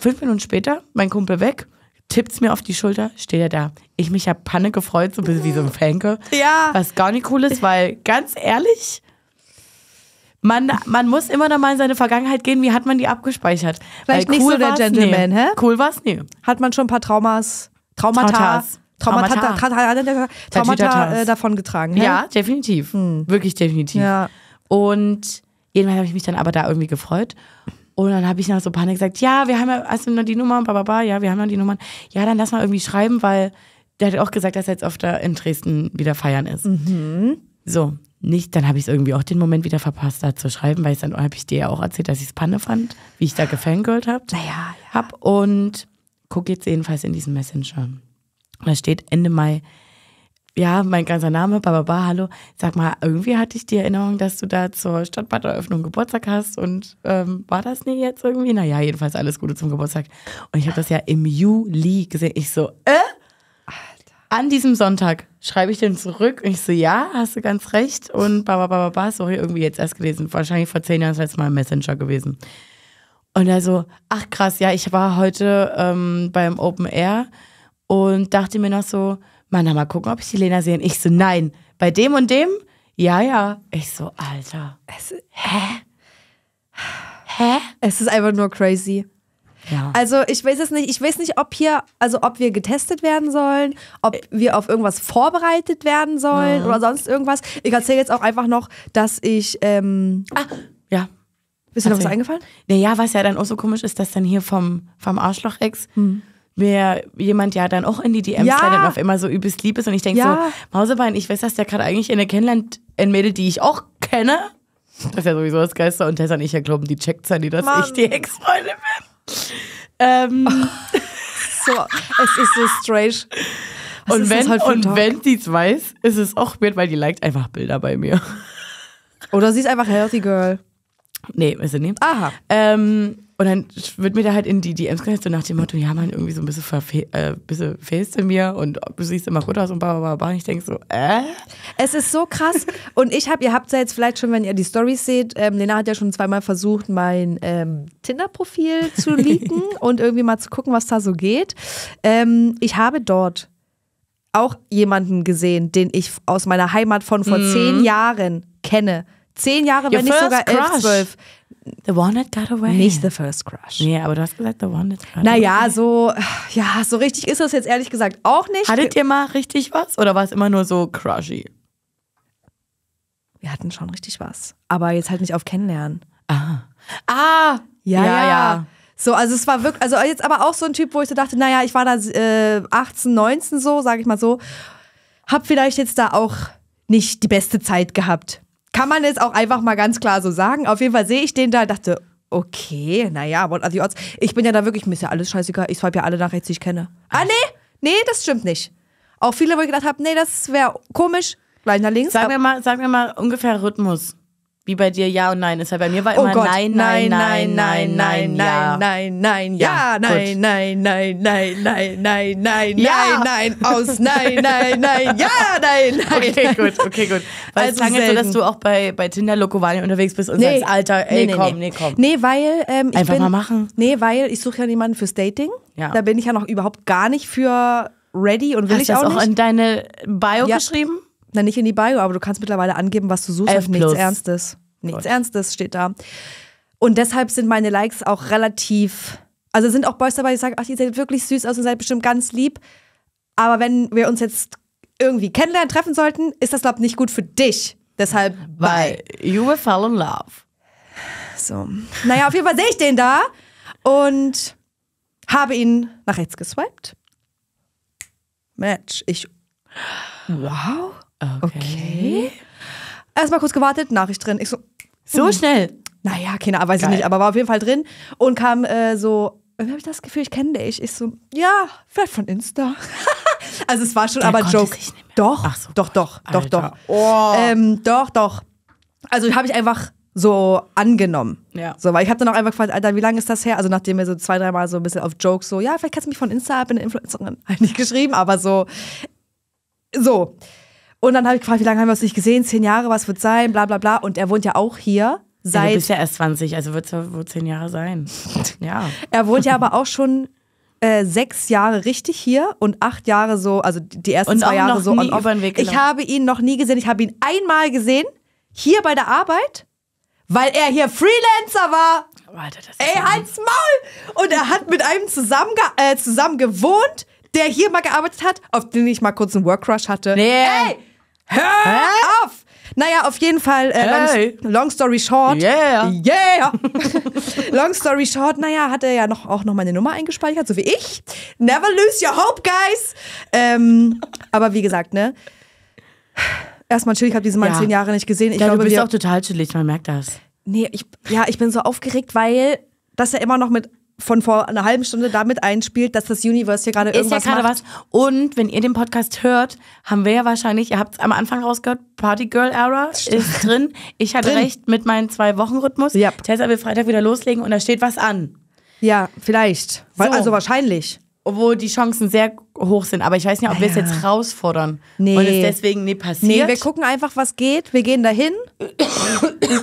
Fünf Minuten später, mein Kumpel weg, tippt's mir auf die Schulter, steht er da. Ich mich hab Panne gefreut, so ein bisschen wie so ein Fanke. Ja. Was gar nicht cool ist, weil ganz ehrlich, man, man muss immer noch mal in seine Vergangenheit gehen, wie hat man die abgespeichert? Vielleicht weil cool nicht so der Gentleman, nee. hä? Cool war's nie. Hat man schon ein paar Traumas Traumata. Traumata, Traumata, Traumata, Traumata äh, davon getragen. Hä? Ne? Ja, definitiv. Hm. Wirklich definitiv. Ja. Und jedenfalls habe ich mich dann aber da irgendwie gefreut. Und dann habe ich nach so Panik gesagt, ja, wir haben ja, hast du nur die Nummern, bababa, ja, wir haben ja die Nummern. Ja, dann lass mal irgendwie schreiben, weil der hat auch gesagt, dass er jetzt oft da in Dresden wieder feiern ist. Mhm. So, nicht, dann habe ich es irgendwie auch den Moment wieder verpasst, da zu schreiben, weil ich dann habe ich dir ja auch erzählt, dass ich es Panne fand, wie ich da gefangirlt habe. Naja. Ja. Hab. Und gucke jetzt jedenfalls in diesen Messenger. Da steht Ende Mai, ja, mein ganzer Name, bababa, hallo. Sag mal, irgendwie hatte ich die Erinnerung, dass du da zur Stadtbaderöffnung Geburtstag hast und ähm, war das nicht jetzt irgendwie? Naja, jedenfalls alles Gute zum Geburtstag. Und ich habe das ja im Juli gesehen. Ich so, äh? Alter. an diesem Sonntag schreibe ich den zurück und ich so, ja, hast du ganz recht und ba, ba, sorry, irgendwie jetzt erst gelesen. Wahrscheinlich vor zehn Jahren ist das letzte Mal im Messenger gewesen. Und er so, ach krass, ja, ich war heute ähm, beim Open Air und dachte mir noch so, Mann, na, mal gucken, ob ich die Lena sehe. Und ich so, nein, bei dem und dem? Ja, ja. Ich so, Alter. Es, hä? Hä? Es ist einfach nur crazy. Ja. Also ich weiß es nicht, ich weiß nicht, ob hier, also ob wir getestet werden sollen, ob wir auf irgendwas vorbereitet werden sollen ja. oder sonst irgendwas. Ich erzähle jetzt auch einfach noch, dass ich. Ähm, ah, ja. Ist dir noch was eingefallen? Naja, was ja dann auch so komisch ist, dass dann hier vom, vom Arschloch-Ex hm. mir jemand ja dann auch in die DMs ja. dann auf immer so übelst lieb ist. Und ich denke ja. so, Mausebein, ich weiß, dass der gerade eigentlich in der Kennenland ein Mädel, die ich auch kenne. Das ist ja sowieso das Geister. Und Tessa und ich ja glauben, die checkt sein, die, dass Mann. ich die Ex-Freundin bin. Ähm. so, es ist so strange. Was und wenn, und wenn sie es weiß, ist es auch weird, weil die liked einfach Bilder bei mir. Oder sie ist einfach healthy girl. Nee, ist er nicht. Aha. Ähm, und dann wird mir da halt in die DMs gesetzt so nach dem Motto, ja man, irgendwie so ein bisschen, verfe äh, bisschen fehlst du mir und du siehst immer gut aus und bla bla bla. Und ich denke so, äh? Es ist so krass. und ich habe, ihr habt ja jetzt vielleicht schon, wenn ihr die Stories seht, ähm, Lena hat ja schon zweimal versucht, mein ähm, Tinder-Profil zu leaken und irgendwie mal zu gucken, was da so geht. Ähm, ich habe dort auch jemanden gesehen, den ich aus meiner Heimat von vor mhm. zehn Jahren kenne zehn Jahre, Your wenn nicht sogar elf, zwölf. The One That Got Away. Nicht The First Crush. Nee, aber du hast gesagt, The One That Got Away. Naja, so, ja, so richtig ist das jetzt ehrlich gesagt auch nicht. Hattet ihr mal richtig was oder war es immer nur so crushy? Wir hatten schon richtig was. Aber jetzt halt nicht auf Kennenlernen. Ah. Ah! Ja, ja, ja. ja. So, also es war wirklich, also jetzt aber auch so ein Typ, wo ich so dachte, naja, ich war da äh, 18, 19 so, sage ich mal so. Hab vielleicht jetzt da auch nicht die beste Zeit gehabt. Kann man es auch einfach mal ganz klar so sagen. Auf jeden Fall sehe ich den da, dachte, okay, naja, what are the odds? Ich bin ja da wirklich, mir ist ja alles scheißegal, ich swipe ja alle nach rechts, die ich kenne. Ah, nee, nee, das stimmt nicht. Auch viele, wo ich gedacht habe, nee, das wäre komisch, gleich nach links. Sagen wir mal, sagen wir mal ungefähr Rhythmus. Wie bei dir Ja und Nein ist ja bei mir war immer oh Gott, nein, nein, nein, nein, nein, nein, nein, nein, nein, ja, nein, nein, nein, nein, nein, nein, nein, nein, nein, aus, nein, nein, nein, ja, nein, nein. Okay, gut, okay, gut. Weil es lange so, dass du auch bei, Tinder Lokovani unterwegs bist und sagst, Alter, ey, komm, nee, komm. Nee, weil ich Einfach mal machen. Nee, weil ich suche ja niemanden fürs Dating. Da bin ich ja noch überhaupt gar nicht für ready und will Hast ich auch, auch in deine Bio geschrieben? Na, nicht in die Bio, aber du kannst mittlerweile angeben, was du suchst. F nichts Ernstes. Nichts Gott. Ernstes steht da. Und deshalb sind meine Likes auch relativ. Also sind auch Boys dabei, die sagen, ach, ihr seht wirklich süß aus und seid bestimmt ganz lieb. Aber wenn wir uns jetzt irgendwie kennenlernen, treffen sollten, ist das, glaube ich, nicht gut für dich. Deshalb. Weil you will fall in love. So. Naja, auf jeden Fall sehe ich den da und habe ihn nach rechts geswiped. Match. Ich. Wow. Okay. Erstmal kurz gewartet, Nachricht drin. Ich so, so mh. Hm. schnell. Naja, keine Ahnung, weiß Geil. ich nicht, aber war auf jeden Fall drin und kam äh, so, irgendwie habe ich das Gefühl, ich kenne dich. Ich so, ja, vielleicht von Insta. also es war schon Der aber Joke. Doch, so, doch, doch, doch, doch, doch, oh. ähm, doch, doch. Also habe ich einfach so angenommen. Ja. So, weil ich habe dann auch einfach gefragt, Alter, wie lange ist das her? Also nachdem wir so zwei, dreimal so ein bisschen auf Joke so, ja, vielleicht kannst du mich von Insta, bin eine Influencerin, Eigentlich geschrieben, aber so, so. Und dann habe ich gefragt, wie lange haben wir uns nicht gesehen? Zehn Jahre, was wird sein? Bla bla bla. Und er wohnt ja auch hier. Seit ja, du bist ja erst 20, also wird es wohl zehn Jahre sein. Ja. er wohnt ja aber auch schon äh, sechs Jahre richtig hier und acht Jahre so, also die ersten und zwei Jahre so on off. Ich habe ihn noch nie gesehen. Ich habe ihn einmal gesehen, hier bei der Arbeit, weil er hier Freelancer war. Oh, Alter, Ey, halt's Maul! Und er hat mit einem zusammen, äh, zusammen gewohnt, der hier mal gearbeitet hat, auf den ich mal kurz einen Workrush hatte. Nee. Ey, Hör Hä? auf! Naja, auf jeden Fall, äh, hey. long, long, story short. Yeah. Yeah. long story short, naja, hat er ja noch, auch noch meine Nummer eingespeichert, so wie ich. Never lose your hope, guys! Ähm, aber wie gesagt, ne? Erstmal chill, ich habe diesen Mann ja. zehn Jahre nicht gesehen. Ich ja, glaube, du bist auch total chillig, man merkt das. Nee, ich, ja, ich bin so aufgeregt, weil das ja immer noch mit von vor einer halben Stunde damit einspielt, dass das Universe hier gerade irgendwas ist. ja gerade was. Und wenn ihr den Podcast hört, haben wir ja wahrscheinlich, ihr habt es am Anfang rausgehört, Party Girl Era ist drin. Ich hatte drin. recht mit meinem Zwei-Wochen-Rhythmus. Yep. Tessa will Freitag wieder loslegen und da steht was an. Ja, vielleicht. So. Also wahrscheinlich. Obwohl die Chancen sehr hoch sind. Aber ich weiß nicht, ob wir es jetzt herausfordern. Nee. Und es deswegen nicht passiert. Nee, wir gucken einfach, was geht. Wir gehen dahin.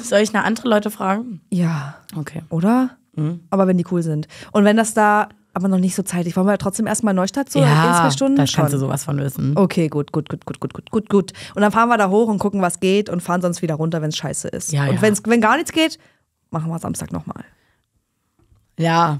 Soll ich eine andere Leute fragen? Ja. Okay. Oder? Mhm. Aber wenn die cool sind. Und wenn das da aber noch nicht so zeitig. Wollen wir trotzdem erstmal Neustadt so ja, in zwei Stunden? Ja, Da schon. kannst du sowas von wissen. Okay, gut, gut, gut, gut, gut, gut, gut, gut. Und dann fahren wir da hoch und gucken, was geht und fahren sonst wieder runter, wenn es scheiße ist. Ja, und ja. Wenn's, wenn gar nichts geht, machen wir Samstag nochmal. Ja.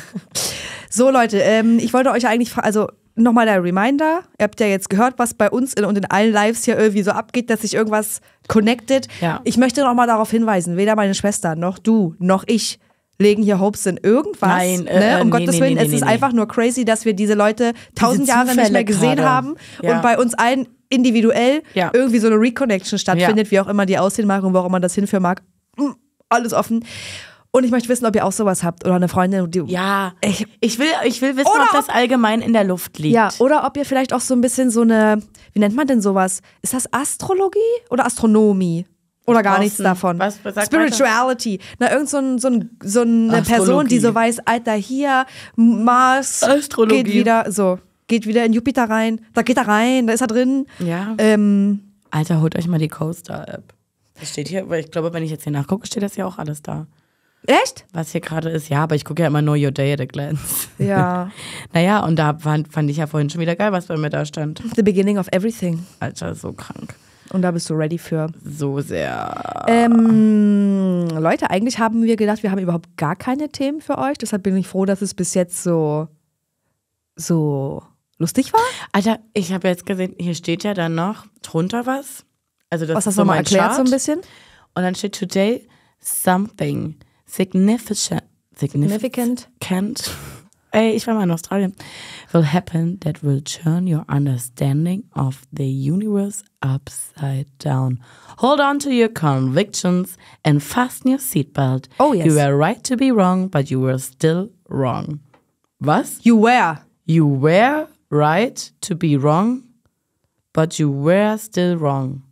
so, Leute, ähm, ich wollte euch eigentlich fragen, also nochmal der Reminder. Ihr habt ja jetzt gehört, was bei uns in, und in allen Lives hier irgendwie so abgeht, dass sich irgendwas connected. Ja. Ich möchte nochmal darauf hinweisen, weder meine Schwester noch du noch ich legen hier Hopes in irgendwas. Nein, äh, ne? um äh, nee, Gottes Willen, nee, es ist einfach nur crazy, dass wir diese Leute tausend diese Jahre nicht mehr gesehen gerade. haben ja. und bei uns allen individuell ja. irgendwie so eine Reconnection stattfindet, ja. wie auch immer die aussehen mag und warum man das hinführen mag. Mm, alles offen. Und ich möchte wissen, ob ihr auch sowas habt oder eine Freundin. Die ja, ich, ich, will, ich will wissen, ob, ob das allgemein in der Luft liegt. Ja, oder ob ihr vielleicht auch so ein bisschen so eine, wie nennt man denn sowas? Ist das Astrologie oder Astronomie? Oder gar nichts davon. Was, was Spirituality. Weiter? Na, irgend so, ein, so, ein, so eine Astrologie. Person, die so weiß, Alter, hier, Mars Astrologie. geht wieder, so, geht wieder in Jupiter rein, da geht er rein, da ist er drin. Ja. Ähm, Alter, holt euch mal die Coaster-App. Das steht hier, weil ich glaube, wenn ich jetzt hier nachgucke, steht das ja auch alles da. Echt? Was hier gerade ist, ja, aber ich gucke ja immer nur Your Day at a Glance. Ja. naja, und da fand, fand ich ja vorhin schon wieder geil, was bei mir da stand. The beginning of everything. Alter, so krank. Und da bist du ready für. So sehr. Ähm, Leute, eigentlich haben wir gedacht, wir haben überhaupt gar keine Themen für euch. Deshalb bin ich froh, dass es bis jetzt so, so lustig war. Alter, ich habe jetzt gesehen, hier steht ja dann noch drunter was. Also das was hast so du mal erklärt Chart. so ein bisschen? Und dann steht today something significant. Significant. Ey, ich war mal in Australien. Will happen that will turn your understanding of the universe upside down. Hold on to your convictions and fasten your seatbelt. Oh yes. You were right to be wrong, but you were still wrong. Was? You were. You were right to be wrong, but you were still wrong.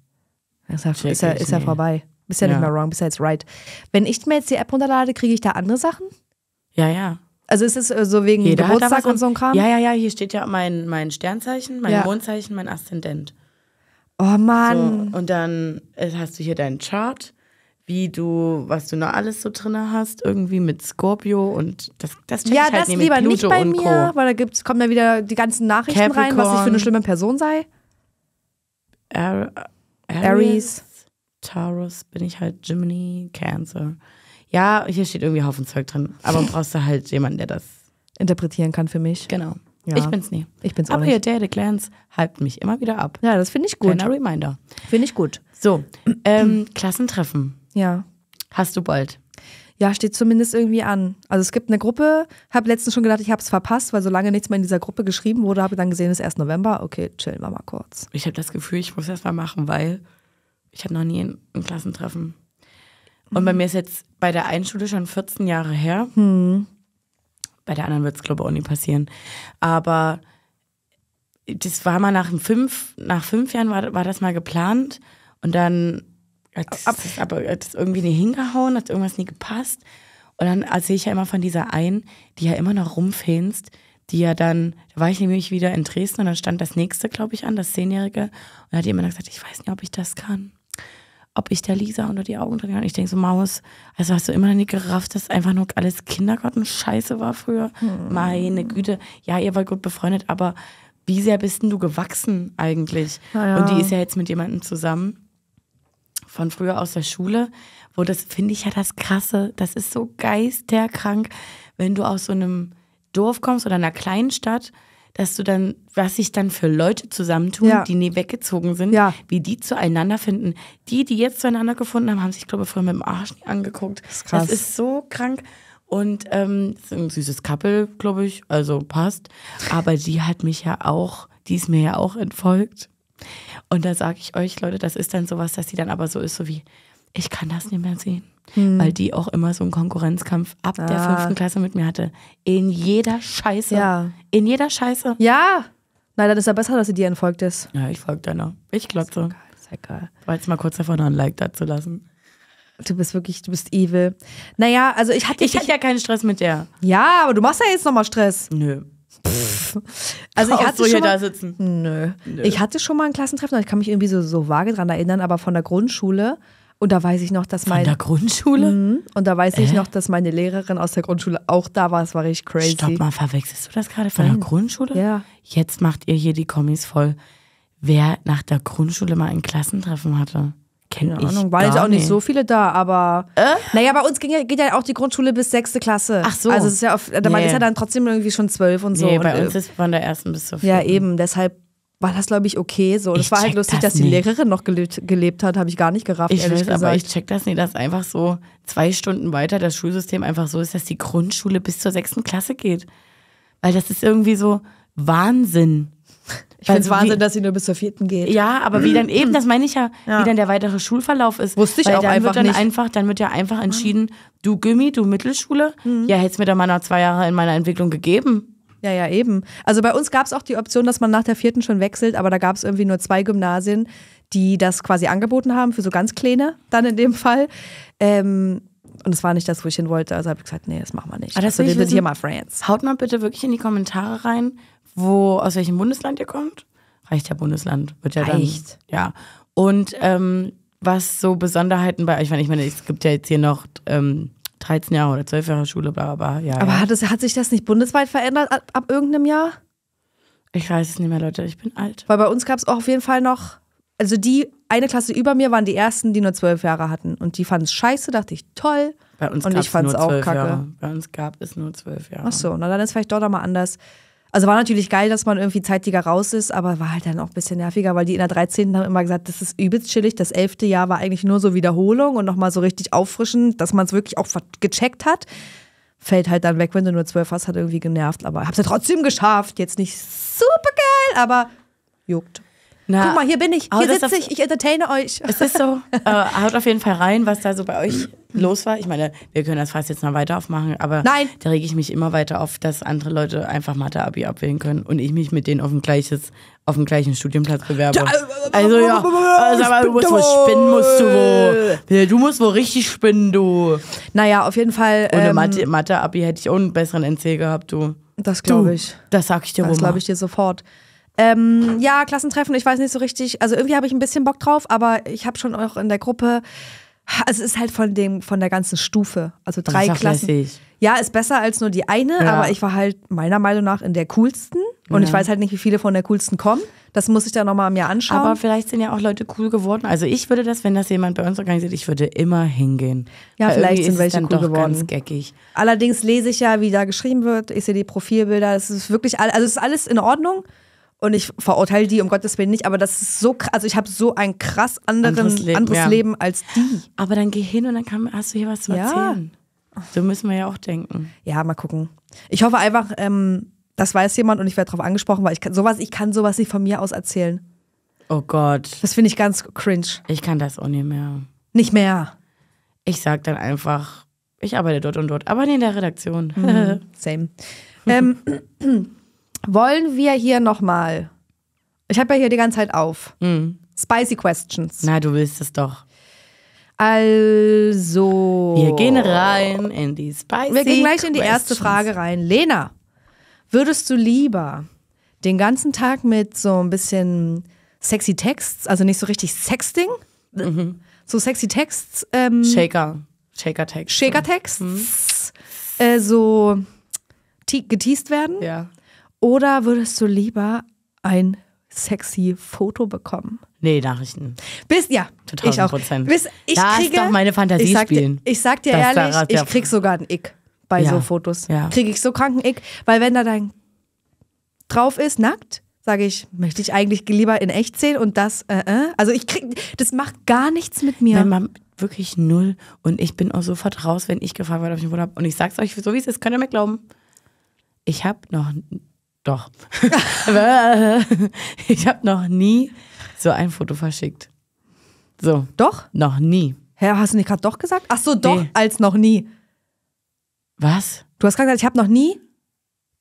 Ist ja, ist ja, vorbei. Bist ja, ja nicht mehr wrong, bist ja jetzt right. Wenn ich mir jetzt die App runterlade, kriege ich da andere Sachen? Ja, ja. Also ist es äh, so wegen Jeder Geburtstag und so ein Kram? Ja, ja, ja, hier steht ja mein, mein Sternzeichen, mein ja. Mondzeichen, mein Aszendent. Oh Mann. So, und dann äh, hast du hier deinen Chart, wie du, was du noch alles so drin hast, irgendwie mit Scorpio und das, das check ja, ich halt das nie lieber nicht bei mir, Co. weil da gibt's, kommen ja wieder die ganzen Nachrichten Capricorn, rein, was ich für eine schlimme Person sei. Aries, Aries, Taurus bin ich halt Gemini, Cancer ja, hier steht irgendwie Haufen Zeug drin. Aber brauchst du halt jemanden, der das interpretieren kann für mich. Genau. Ja. Ich bin's nie. Ich bin's auch Aber nicht. ihr Data Glance halbt mich immer wieder ab. Ja, das finde ich gut. Kleiner Reminder. Finde ich gut. So, ähm, Klassentreffen. Ja. Hast du bald? Ja, steht zumindest irgendwie an. Also es gibt eine Gruppe, habe letztens schon gedacht, ich habe es verpasst, weil so lange nichts mehr in dieser Gruppe geschrieben wurde, habe dann gesehen, es ist erst November. Okay, chillen wir mal kurz. Ich habe das Gefühl, ich muss das mal machen, weil ich habe noch nie ein Klassentreffen. Und bei mhm. mir ist jetzt bei der einen Schule schon 14 Jahre her. Hm. Bei der anderen wird es, glaube ich, auch nie passieren. Aber das war mal nach fünf, nach fünf Jahren war, war das mal geplant. Und dann hat es aber irgendwie nie hingehauen, hat irgendwas nie gepasst. Und dann also sehe ich ja immer von dieser einen, die ja immer noch rumfähnst, die ja dann, da war ich nämlich wieder in Dresden und dann stand das nächste, glaube ich, an, das Zehnjährige. Und hat immer noch gesagt, ich weiß nicht, ob ich das kann ob ich der Lisa unter die Augen drin kann. Ich denke so, Maus, also hast du immer noch nicht gerafft, dass einfach nur alles Kindergarten-Scheiße war früher? Hm. Meine Güte, ja, ihr wart gut befreundet, aber wie sehr bist denn du gewachsen eigentlich? Ja. Und die ist ja jetzt mit jemandem zusammen von früher aus der Schule, wo das finde ich ja das Krasse, das ist so geisterkrank, wenn du aus so einem Dorf kommst oder einer kleinen Stadt dass du dann, was sich dann für Leute zusammentun, ja. die nie weggezogen sind, ja. wie die zueinander finden. Die, die jetzt zueinander gefunden haben, haben sich, glaube ich, früher mit dem Arsch nie angeguckt. Das ist, krass. Das ist so krank. Und ähm, ein süßes Kappel, glaube ich, also passt. Aber die hat mich ja auch, die ist mir ja auch entfolgt. Und da sage ich euch, Leute, das ist dann sowas, dass sie dann aber so ist, so wie, ich kann das nicht mehr sehen. Hm. Weil die auch immer so einen Konkurrenzkampf ab ah. der fünften Klasse mit mir hatte. In jeder Scheiße. Ja. In jeder Scheiße. Ja. Nein, dann ist ja besser, dass sie dir entfolgt ist. Ja, ich folge deiner. Ich glaube so. Geil, sehr geil. War jetzt mal kurz davon noch ein Like da zu lassen. Du bist wirklich, du bist evil. Naja, also ich hatte. Ich, ich hatte ja keinen Stress mit der. Ja, aber du machst ja jetzt nochmal Stress. Nö. Pff. Also ich hatte so schon mal, da sitzen. Nö. Nö. Ich hatte schon mal ein Klassentreffen, ich kann mich irgendwie so, so vage dran erinnern, aber von der Grundschule und da weiß ich noch, dass meine. Von der Grundschule? Mhm. Und da weiß äh? ich noch, dass meine Lehrerin aus der Grundschule auch da war. Es war richtig crazy. Stopp mal, verwechselst du das gerade von Nein. der Grundschule? Ja. Jetzt macht ihr hier die Kommis voll. Wer nach der Grundschule mal ein Klassentreffen hatte? Keine Ahnung, ich waren jetzt auch nicht, so viele da, aber. Äh? Naja, bei uns ging, geht ja auch die Grundschule bis sechste Klasse. Ach so. Also es ist ja auf, man ist ja dann trotzdem irgendwie schon zwölf und so. Nee, bei und, äh, uns ist von der ersten bis zur vierten. Ja, eben, deshalb war das, glaube ich, okay. So, das ich war halt lustig, das dass die nicht. Lehrerin noch gelebt, gelebt hat, habe ich gar nicht gerafft, ich ehrlich weiß, Aber ich check das nicht, dass einfach so zwei Stunden weiter das Schulsystem einfach so ist, dass die Grundschule bis zur sechsten Klasse geht. Weil das ist irgendwie so Wahnsinn. Ich finde also es Wahnsinn, wie, dass sie nur bis zur vierten geht. Ja, aber wie dann eben, das meine ich ja, ja, wie dann der weitere Schulverlauf ist. Wusste ich Weil auch dann einfach wird dann nicht. Einfach, dann wird ja einfach ah. entschieden, du Gimmi, du Mittelschule, mhm. ja, hättest mir da mal noch zwei Jahre in meiner Entwicklung gegeben. Ja, ja, eben. Also bei uns gab es auch die Option, dass man nach der vierten schon wechselt, aber da gab es irgendwie nur zwei Gymnasien, die das quasi angeboten haben, für so ganz Kleine dann in dem Fall. Ähm, und es war nicht das, wo ich hin wollte. Also habe ich gesagt, nee, das machen wir nicht. Aber das also, wir sind hier mal Friends. Haut mal bitte wirklich in die Kommentare rein, wo, aus welchem Bundesland ihr kommt. Reicht ja Bundesland, wird ja Reicht. dann. Ja. Und ähm, was so Besonderheiten bei euch, ich meine, es gibt ja jetzt hier noch ähm, 13 Jahre oder 12 Jahre Schule, bla bla bla. Ja, Aber ja. Hat, es, hat sich das nicht bundesweit verändert ab, ab irgendeinem Jahr? Ich weiß es nicht mehr, Leute, ich bin alt. Weil bei uns gab es auch auf jeden Fall noch, also die eine Klasse über mir waren die ersten, die nur 12 Jahre hatten. Und die fanden es scheiße, dachte ich, toll. Bei uns gab es nur 12 Jahre. Bei uns gab es nur 12 Jahre. Ach so, na dann ist vielleicht doch nochmal anders. Also war natürlich geil, dass man irgendwie zeitiger raus ist, aber war halt dann auch ein bisschen nerviger, weil die in der 13. haben immer gesagt, das ist übelst chillig. Das 11. Jahr war eigentlich nur so Wiederholung und nochmal so richtig auffrischen, dass man es wirklich auch gecheckt hat. Fällt halt dann weg, wenn du nur 12 hast, hat irgendwie genervt, aber hab's ja trotzdem geschafft. Jetzt nicht super geil, aber juckt. Na, Guck mal, hier bin ich, hier sitze ich, ich entertaine euch. Es ist so, äh, haut auf jeden Fall rein, was da so bei euch mhm. Mhm. los war. Ich meine, wir können das fast jetzt noch weiter aufmachen, aber Nein. da rege ich mich immer weiter auf, dass andere Leute einfach Mathe-Abi abwählen können und ich mich mit denen auf, ein gleiches, auf den gleichen Studienplatz bewerbe. Da, äh, äh, äh, also ja, also, aber du musst wohl spinnen, musst du wo. Du musst wohl richtig spinnen, du. Naja, auf jeden Fall. Ohne Mathe-Abi ähm, Mathe hätte ich auch einen besseren NC gehabt, du. Das glaube ich. Das sag ich dir wohl. Das glaube ich dir sofort. Ähm, ja, Klassentreffen, ich weiß nicht so richtig. Also irgendwie habe ich ein bisschen Bock drauf, aber ich habe schon auch in der Gruppe also es ist halt von dem, von der ganzen Stufe. Also drei das ist Klassen. Lässig. Ja, ist besser als nur die eine, ja. aber ich war halt meiner Meinung nach in der coolsten. Und ja. ich weiß halt nicht, wie viele von der coolsten kommen. Das muss ich dann nochmal mir anschauen. Aber vielleicht sind ja auch Leute cool geworden. Also ich würde das, wenn das jemand bei uns organisiert, ich würde immer hingehen. Ja, Weil vielleicht sind welche cool geworden. Ganz geckig. Allerdings lese ich ja, wie da geschrieben wird. Ich sehe die Profilbilder. Es ist wirklich, all, also es ist alles in Ordnung. Und ich verurteile die um Gottes Willen nicht, aber das ist so krass. Also ich habe so ein krass anderen, anderes, Leben, anderes ja. Leben, als die. Aber dann geh hin und dann kann, hast du hier was zu ja. erzählen. So müssen wir ja auch denken. Ja, mal gucken. Ich hoffe einfach, ähm, das weiß jemand und ich werde darauf angesprochen, weil ich kann sowas, ich kann sowas nicht von mir aus erzählen. Oh Gott. Das finde ich ganz cringe. Ich kann das auch nicht mehr. Nicht mehr. Ich sag dann einfach, ich arbeite dort und dort, aber nicht in der Redaktion. Mhm. Same. ähm, wollen wir hier nochmal. Ich habe ja hier die ganze Zeit auf. Mhm. Spicy Questions. Na, du willst es doch. Also. Wir gehen rein in die Spicy Wir gehen gleich in die erste questions. Frage rein. Lena, würdest du lieber den ganzen Tag mit so ein bisschen sexy Texts, also nicht so richtig Sexting, mhm. so sexy Texts. Ähm, Shaker. Shaker Texts. Shaker Texts. Mhm. Äh, so geteased werden? Ja. Oder würdest du lieber ein sexy Foto bekommen? Nee, Nachrichten. Bis, ja, Total ich auch. Bis, ich Lass kriege, doch meine Fantasie ich sag, spielen. Ich sag dir das ehrlich, ich krieg sogar ein Ick bei ja. so Fotos. Ja. Kriege ich so kranken Ick, weil wenn da dein drauf ist, nackt, sage ich, möchte ich eigentlich lieber in echt sehen und das, äh, äh. Also ich krieg, das macht gar nichts mit mir. Nein, man, wirklich null. Und ich bin auch sofort raus, wenn ich gefragt werde, ob ich ein Foto habe. Und ich sag's euch so, wie es ist, könnt ihr mir glauben. Ich habe noch doch. ich habe noch nie so ein Foto verschickt. So. Doch? Noch nie. Hä, hast du nicht gerade doch gesagt? Ach so, doch, nee. als noch nie. Was? Du hast gerade gesagt, ich habe noch nie?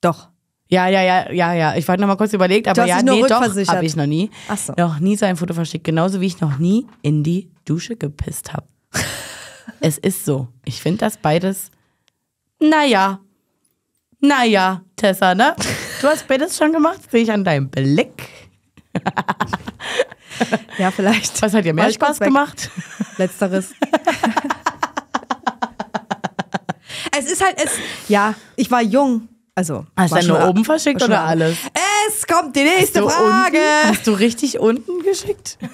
Doch. Ja, ja, ja, ja, ja. Ich war noch mal kurz überlegt, aber ja, nee, doch, habe ich noch nie. Ach so. Noch nie so ein Foto verschickt, genauso wie ich noch nie in die Dusche gepisst habe. es ist so. Ich finde das beides, naja, naja, Tessa, ne? Du hast beides schon gemacht, sehe ich an deinem Blick. ja, vielleicht. Was hat dir mehr Spaß gemacht? Letzteres. es ist halt, es, ja, ich war jung. Also, hast du nur oben verschickt oder alles? Es kommt die nächste hast Frage. Unten, hast du richtig unten geschickt?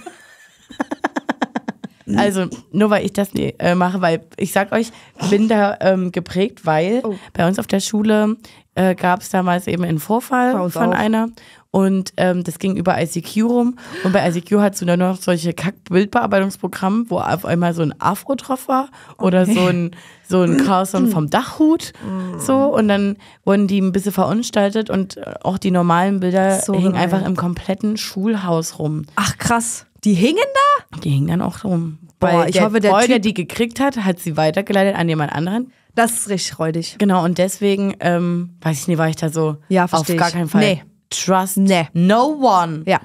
Also, nur weil ich das nie, äh, mache, weil ich sag euch, bin da ähm, geprägt, weil oh. bei uns auf der Schule äh, gab es damals eben einen Vorfall von auch. einer und ähm, das ging über ICQ rum und bei ICQ hat du dann noch solche Kack-Bildbearbeitungsprogramme, wo auf einmal so ein Afro drauf war oder okay. so ein so ein Carlson vom Dachhut mm. so und dann wurden die ein bisschen verunstaltet und äh, auch die normalen Bilder so hingen geil. einfach im kompletten Schulhaus rum. Ach krass. Die hingen da? Die hingen dann auch rum. Boah, weil ich hoffe, der Boy, der die gekriegt hat, hat sie weitergeleitet an jemand anderen. Das ist richtig räudig. Genau, und deswegen, ähm, weiß ich nicht, war ich da so ja, auf gar keinen Fall. Nee. Trust nee. no one. Ja.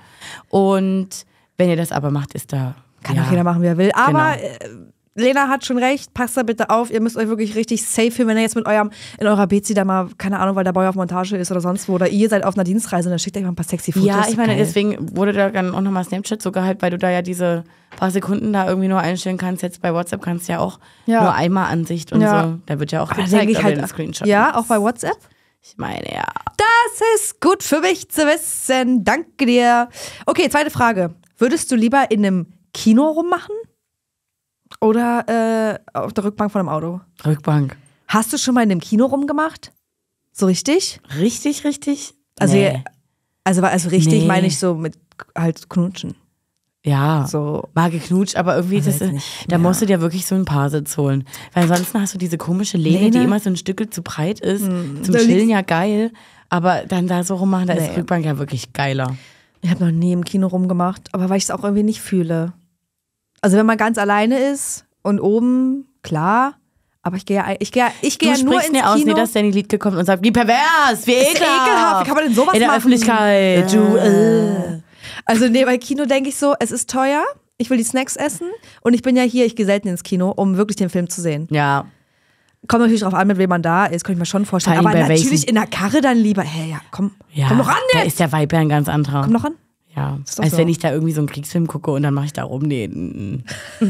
Und wenn ihr das aber macht, ist da. Kann ja, auch jeder machen, wie er will. Aber. Genau. Äh, Lena hat schon recht, passt da bitte auf, ihr müsst euch wirklich richtig safe hin, wenn ihr jetzt mit eurem, in eurer Bezi da mal, keine Ahnung, weil der Boy auf Montage ist oder sonst wo, oder ihr seid auf einer Dienstreise und dann schickt euch mal ein paar sexy Fotos. Ja, ich meine, geil. deswegen wurde da dann auch nochmal Snapchat so gehalten, weil du da ja diese paar Sekunden da irgendwie nur einstellen kannst. Jetzt bei WhatsApp kannst du ja auch ja. nur einmal Ansicht und ja. so. Da wird ja auch gezeigt, denke ich halt, Screenshot Ja, auch bei WhatsApp? Ich meine, ja. Das ist gut für mich zu wissen. Danke dir. Okay, zweite Frage. Würdest du lieber in einem Kino rummachen oder äh, auf der Rückbank von einem Auto. Rückbank. Hast du schon mal in einem Kino rumgemacht? So richtig? Richtig, richtig? Also, nee. also, also richtig nee. meine ich so mit halt knutschen. Ja, so. mal geknutscht, aber irgendwie, das, da musst du dir wirklich so ein paar Sitz holen. Weil ansonsten hast du diese komische Lehne, Lehne? die immer so ein Stückel zu breit ist. Mhm. Zum da Chillen ja geil, aber dann da so rummachen, da nee. ist Rückbank ja wirklich geiler. Ich habe noch nie im Kino rumgemacht, aber weil ich es auch irgendwie nicht fühle. Also wenn man ganz alleine ist und oben, klar. Aber ich gehe ich gehe ich gehe ja nur ins Kino. aus, nie, dass Danny Liedke kommt und sagt, wie pervers, wie ekelhaft. Ist ekelhaft. Wie kann man denn sowas machen? In der machen? Öffentlichkeit. Du, äh. Also nee, bei Kino denke ich so, es ist teuer, ich will die Snacks essen und ich bin ja hier, ich gehe selten ins Kino, um wirklich den Film zu sehen. Ja. Kommt natürlich darauf an, mit wem man da ist, könnte ich mir schon vorstellen. Aber natürlich in der Karre dann lieber, hey, ja, komm, ja, komm noch an jetzt. Da ist der Vibe ein ganz anderer. Komm noch an. Ja, als so. wenn ich da irgendwie so einen Kriegsfilm gucke und dann mache ich da rum den.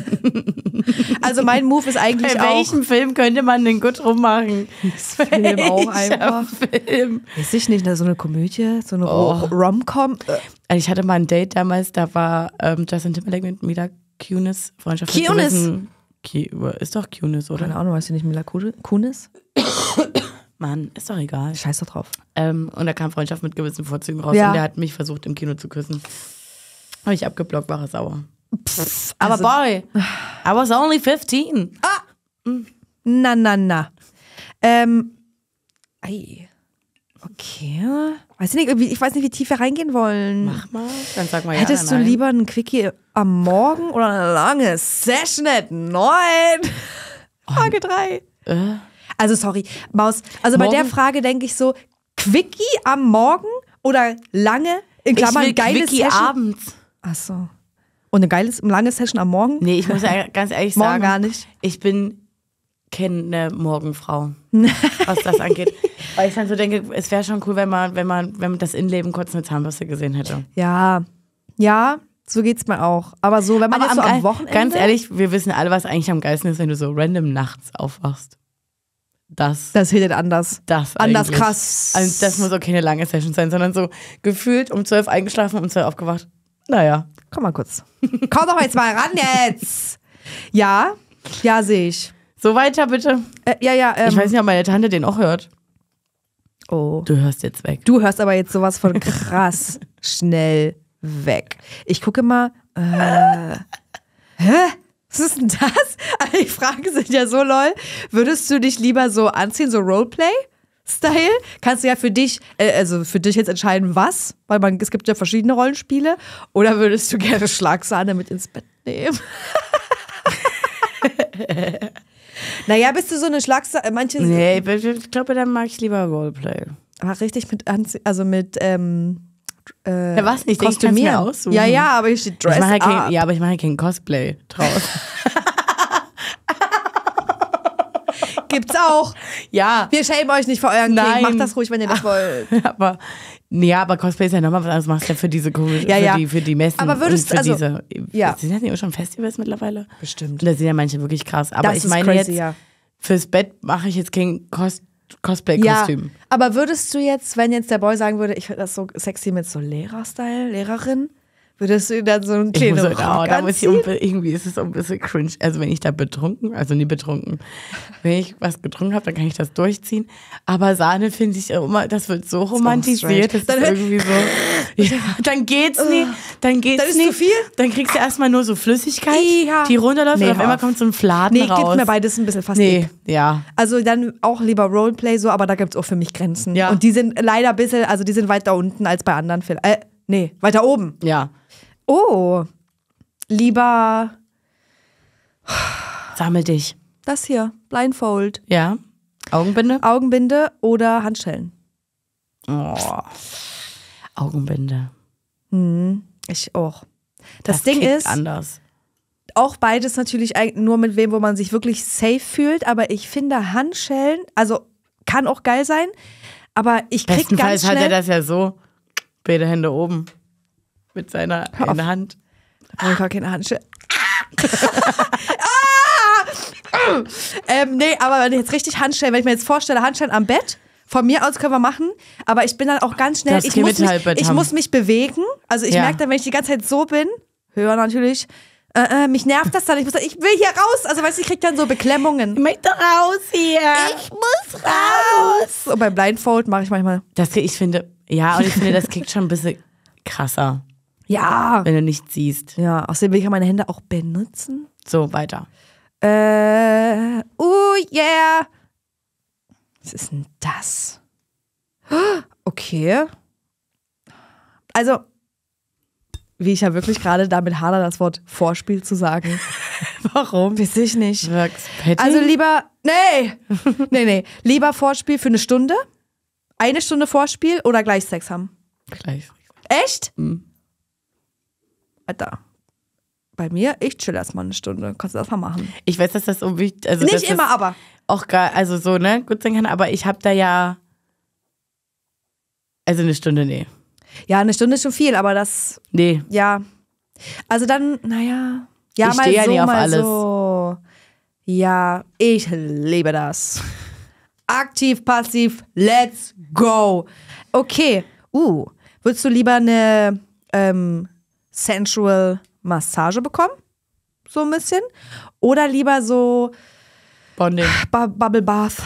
also mein Move ist eigentlich Bei welchem auch, Film könnte man den gut rummachen? Das Film auch einfach. Film? Weiß ich nicht, so eine Komödie, so eine oh. Rom-Com. Äh. Also ich hatte mal ein Date damals, da war ähm, Justin Timberlake mit Mila Kunis, Freundschaft Kunis! Ist doch Kunis, oder? Keine Ahnung, weißt du nicht Mila Kunis? Mann, ist doch egal. Scheiß doch drauf. Ähm, und da kam Freundschaft mit gewissen Vorzügen raus ja. und der hat mich versucht, im Kino zu küssen. Habe ich abgeblockt, war er sauer. Pff, aber also, boy, I was only 15. Ah! Na, na, na. Ähm, ei. Okay. Weiß ich, nicht, ich weiß nicht, wie tief wir reingehen wollen. Mach mal, dann sag mal ja. Hättest du nein. lieber einen Quickie am Morgen oder eine lange Session at 9? Frage 3. Äh. Also sorry, Maus. Also morgen? bei der Frage denke ich so, Quickie am Morgen oder lange, in Klammern, ich will geile Quickie Session. abends. Ach so. Und eine geile, lange Session am Morgen? Nee, ich muss ja ganz ehrlich sagen. Morgen gar nicht. Ich bin keine Morgenfrau, was das angeht. Weil ich dann so denke, es wäre schon cool, wenn man, wenn man, wenn man das Innenleben kurz mit Zahnbürste gesehen hätte. Ja. Ja, so geht's mir auch. Aber so, wenn man Aber jetzt am so am Wochenende. Ganz ehrlich, wir wissen alle, was eigentlich am geilsten ist, wenn du so random nachts aufwachst das. Das hittet anders. Das. Anders krass. Also das muss auch keine lange Session sein, sondern so gefühlt um zwölf eingeschlafen, um zwölf aufgewacht. Naja. Komm mal kurz. Komm doch jetzt mal ran jetzt. Ja, ja, sehe ich. So weiter bitte. Äh, ja, ja. Ähm, ich weiß ähm. nicht, ob meine Tante den auch hört. Oh. Du hörst jetzt weg. Du hörst aber jetzt sowas von krass schnell weg. Ich gucke mal. Äh, hä? Was ist denn das? Die Fragen sind ja so lol. Würdest du dich lieber so anziehen, so Roleplay? Style, kannst du ja für dich, äh, also für dich jetzt entscheiden, was, weil man, es gibt ja verschiedene Rollenspiele, oder würdest du gerne Schlagsahne mit ins Bett nehmen? naja, bist du so eine Schlagsahne, manche. Nee, ich glaube, dann mag ich lieber Roleplay. Aber richtig mit, also mit, ähm, äh, ja, was nicht? Kostümiert. aussuchen. Ja, ja, aber hier steht Dress ich mache up. Kein, ja, aber ich mache kein Cosplay draus. Gibt's auch. Ja. Wir schämen euch nicht für euren Nein. King. Macht das ruhig, wenn ihr das wollt. Aber, ja, aber Cosplay ist ja nochmal was anderes. Machst ja für diese komische, ja, ja. Für, die, für die Messen. Aber würdest du, also, ja. Sind das nicht auch schon Festivals mittlerweile? Bestimmt. Da sind ja manche wirklich krass. Aber das ich meine crazy, jetzt, ja. fürs Bett mache ich jetzt kein Cosplay. Cosplay-Kostüm. Ja, aber würdest du jetzt, wenn jetzt der Boy sagen würde, ich finde das so sexy mit so Lehrer-Style, Lehrerin? würdest du dann so ein kleines Genau, da muss ich irgendwie ist es so ein bisschen cringe. Also wenn ich da betrunken, also nie betrunken, wenn ich was getrunken habe, dann kann ich das durchziehen. Aber Sahne finde ich immer, das wird so romantisiert, das ist dann irgendwie so. Ja, dann geht's nicht. dann geht's dann ist nie. Zu viel? Dann kriegst du erstmal nur so Flüssigkeit, ja. die runterläuft nee, und auf einmal kommt so ein Fladen nee, raus. Nee, gibt mir beides ein bisschen fast Nee, ja. Also dann auch lieber Roleplay so, aber da gibt's auch für mich Grenzen. Ja. Und die sind leider ein bisschen, also die sind weiter unten als bei anderen Filmen. Äh, nee, weiter oben. Ja. Oh, lieber. Sammel dich. Das hier, Blindfold. Ja. Augenbinde? Augenbinde oder Handschellen. Oh. Augenbinde. Hm, ich auch. Das, das Ding ist anders. Auch beides natürlich nur mit wem, wo man sich wirklich safe fühlt, aber ich finde Handschellen, also kann auch geil sein, aber ich krieg Bestenfalls ganz schnell. Bestenfalls hat er das ja so, beide Hände oben mit seiner einen Hand. Da ich gar keine Handschuhe. ah! ähm, nee, aber wenn ich jetzt richtig Handschellen, wenn ich mir jetzt vorstelle, Handschellen am Bett, von mir aus können wir machen, aber ich bin dann auch ganz schnell, ich muss, mich, ich muss, mich, bewegen. Also ich ja. merke dann, wenn ich die ganze Zeit so bin, höher natürlich, äh, äh, mich nervt das dann. Ich, muss, sagen, ich will hier raus. Also weißt du, ich krieg dann so Beklemmungen. Ich möchte raus hier. Ich muss raus. Und beim Blindfold mache ich manchmal. Das, ich finde, ja, und ich finde, das klingt schon ein bisschen krasser. Ja. Wenn du nichts siehst. Ja, außerdem will ich ja meine Hände auch benutzen. So, weiter. Äh, oh yeah. Was ist denn das? Okay. Also, wie ich ja wirklich gerade damit hader, das Wort Vorspiel zu sagen. Warum? Weiß ich nicht. Also lieber, nee, nee, nee. Lieber Vorspiel für eine Stunde, eine Stunde Vorspiel oder gleich Sex haben? Gleich. Echt? Mhm. Alter, bei mir, ich chill erstmal eine Stunde. Kannst du das mal machen. Ich weiß, dass das so wichtig ist. Nicht immer, aber. Auch geil, also so, ne, gut sein kann, aber ich habe da ja. Also eine Stunde, nee. Ja, eine Stunde ist schon viel, aber das. Nee. Ja. Also dann, naja. Ja, ich mal so, ja nie auf mal alles. so. Ja, ich liebe das. Aktiv, passiv, let's go. Okay. Uh, würdest du lieber eine ähm, sensual Massage bekommen? So ein bisschen? Oder lieber so Bonding. B Bubble Bath.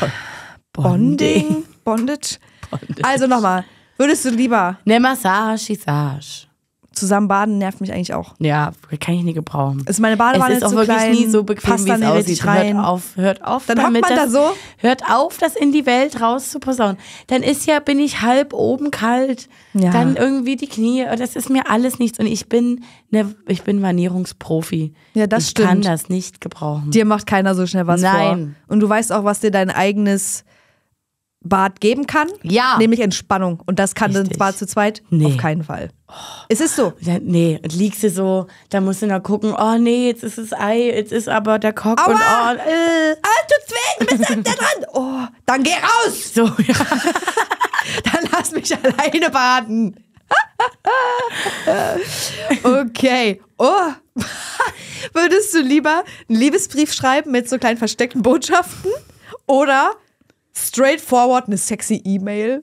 Bonding. Bonding. Bondage. Bondage. Also nochmal, würdest du lieber. Ne Massage, Massage zusammen baden nervt mich eigentlich auch. Ja, kann ich nie gebrauchen. Ist meine Badewanne es ist auch zu wirklich klein, nie so bequem, wie es aussieht. Rein. Hört auf, hört auf Dann damit. Man das, da so. Hört auf, das in die Welt raus zu posaunen. Dann ist ja, bin ich halb oben kalt, ja. dann irgendwie die Knie. Oh, das ist mir alles nichts. Und ich bin, ne, ich bin Vanierungsprofi. Ja, das ich stimmt. Ich kann das nicht gebrauchen. Dir macht keiner so schnell was Nein. vor. Und du weißt auch, was dir dein eigenes Bad geben kann. Ja. Nämlich Entspannung. Und das kann Richtig. das Bad zu zweit nee. auf keinen Fall. Es ist so. nee, und liegst du so, da musst du noch gucken, oh nee, jetzt ist es Ei, jetzt ist aber der Kock Aua! und oh, äh. Ah, tut's weh, du bist da dran. Oh, dann geh raus. So, ja. dann lass mich alleine baden. okay. Oh. Würdest du lieber einen Liebesbrief schreiben mit so kleinen versteckten Botschaften oder straightforward eine sexy E-Mail?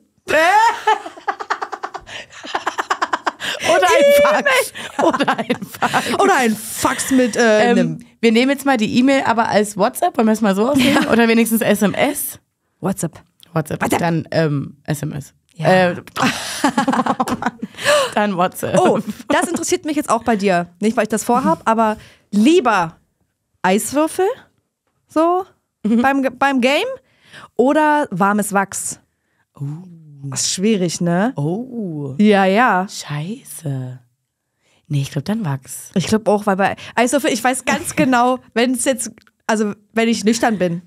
Oder ein Fax. Oder ein Fax. Oder ein Fax mit äh, ähm, einem. Wir nehmen jetzt mal die E-Mail aber als WhatsApp, wollen wir es mal so aussehen? Ja. Oder wenigstens SMS. WhatsApp. WhatsApp. WhatsApp. Dann ähm, SMS. Ja. Äh, dann WhatsApp. Oh, das interessiert mich jetzt auch bei dir. Nicht, weil ich das vorhab, aber lieber Eiswürfel so mhm. beim, beim Game oder warmes Wachs. Uh. Das ist schwierig, ne? Oh. Ja, ja. Scheiße. Nee, ich glaube, dann wachs. Ich glaube auch, weil bei Eiswürfel, also, ich weiß ganz genau, wenn es jetzt, also wenn ich nüchtern bin.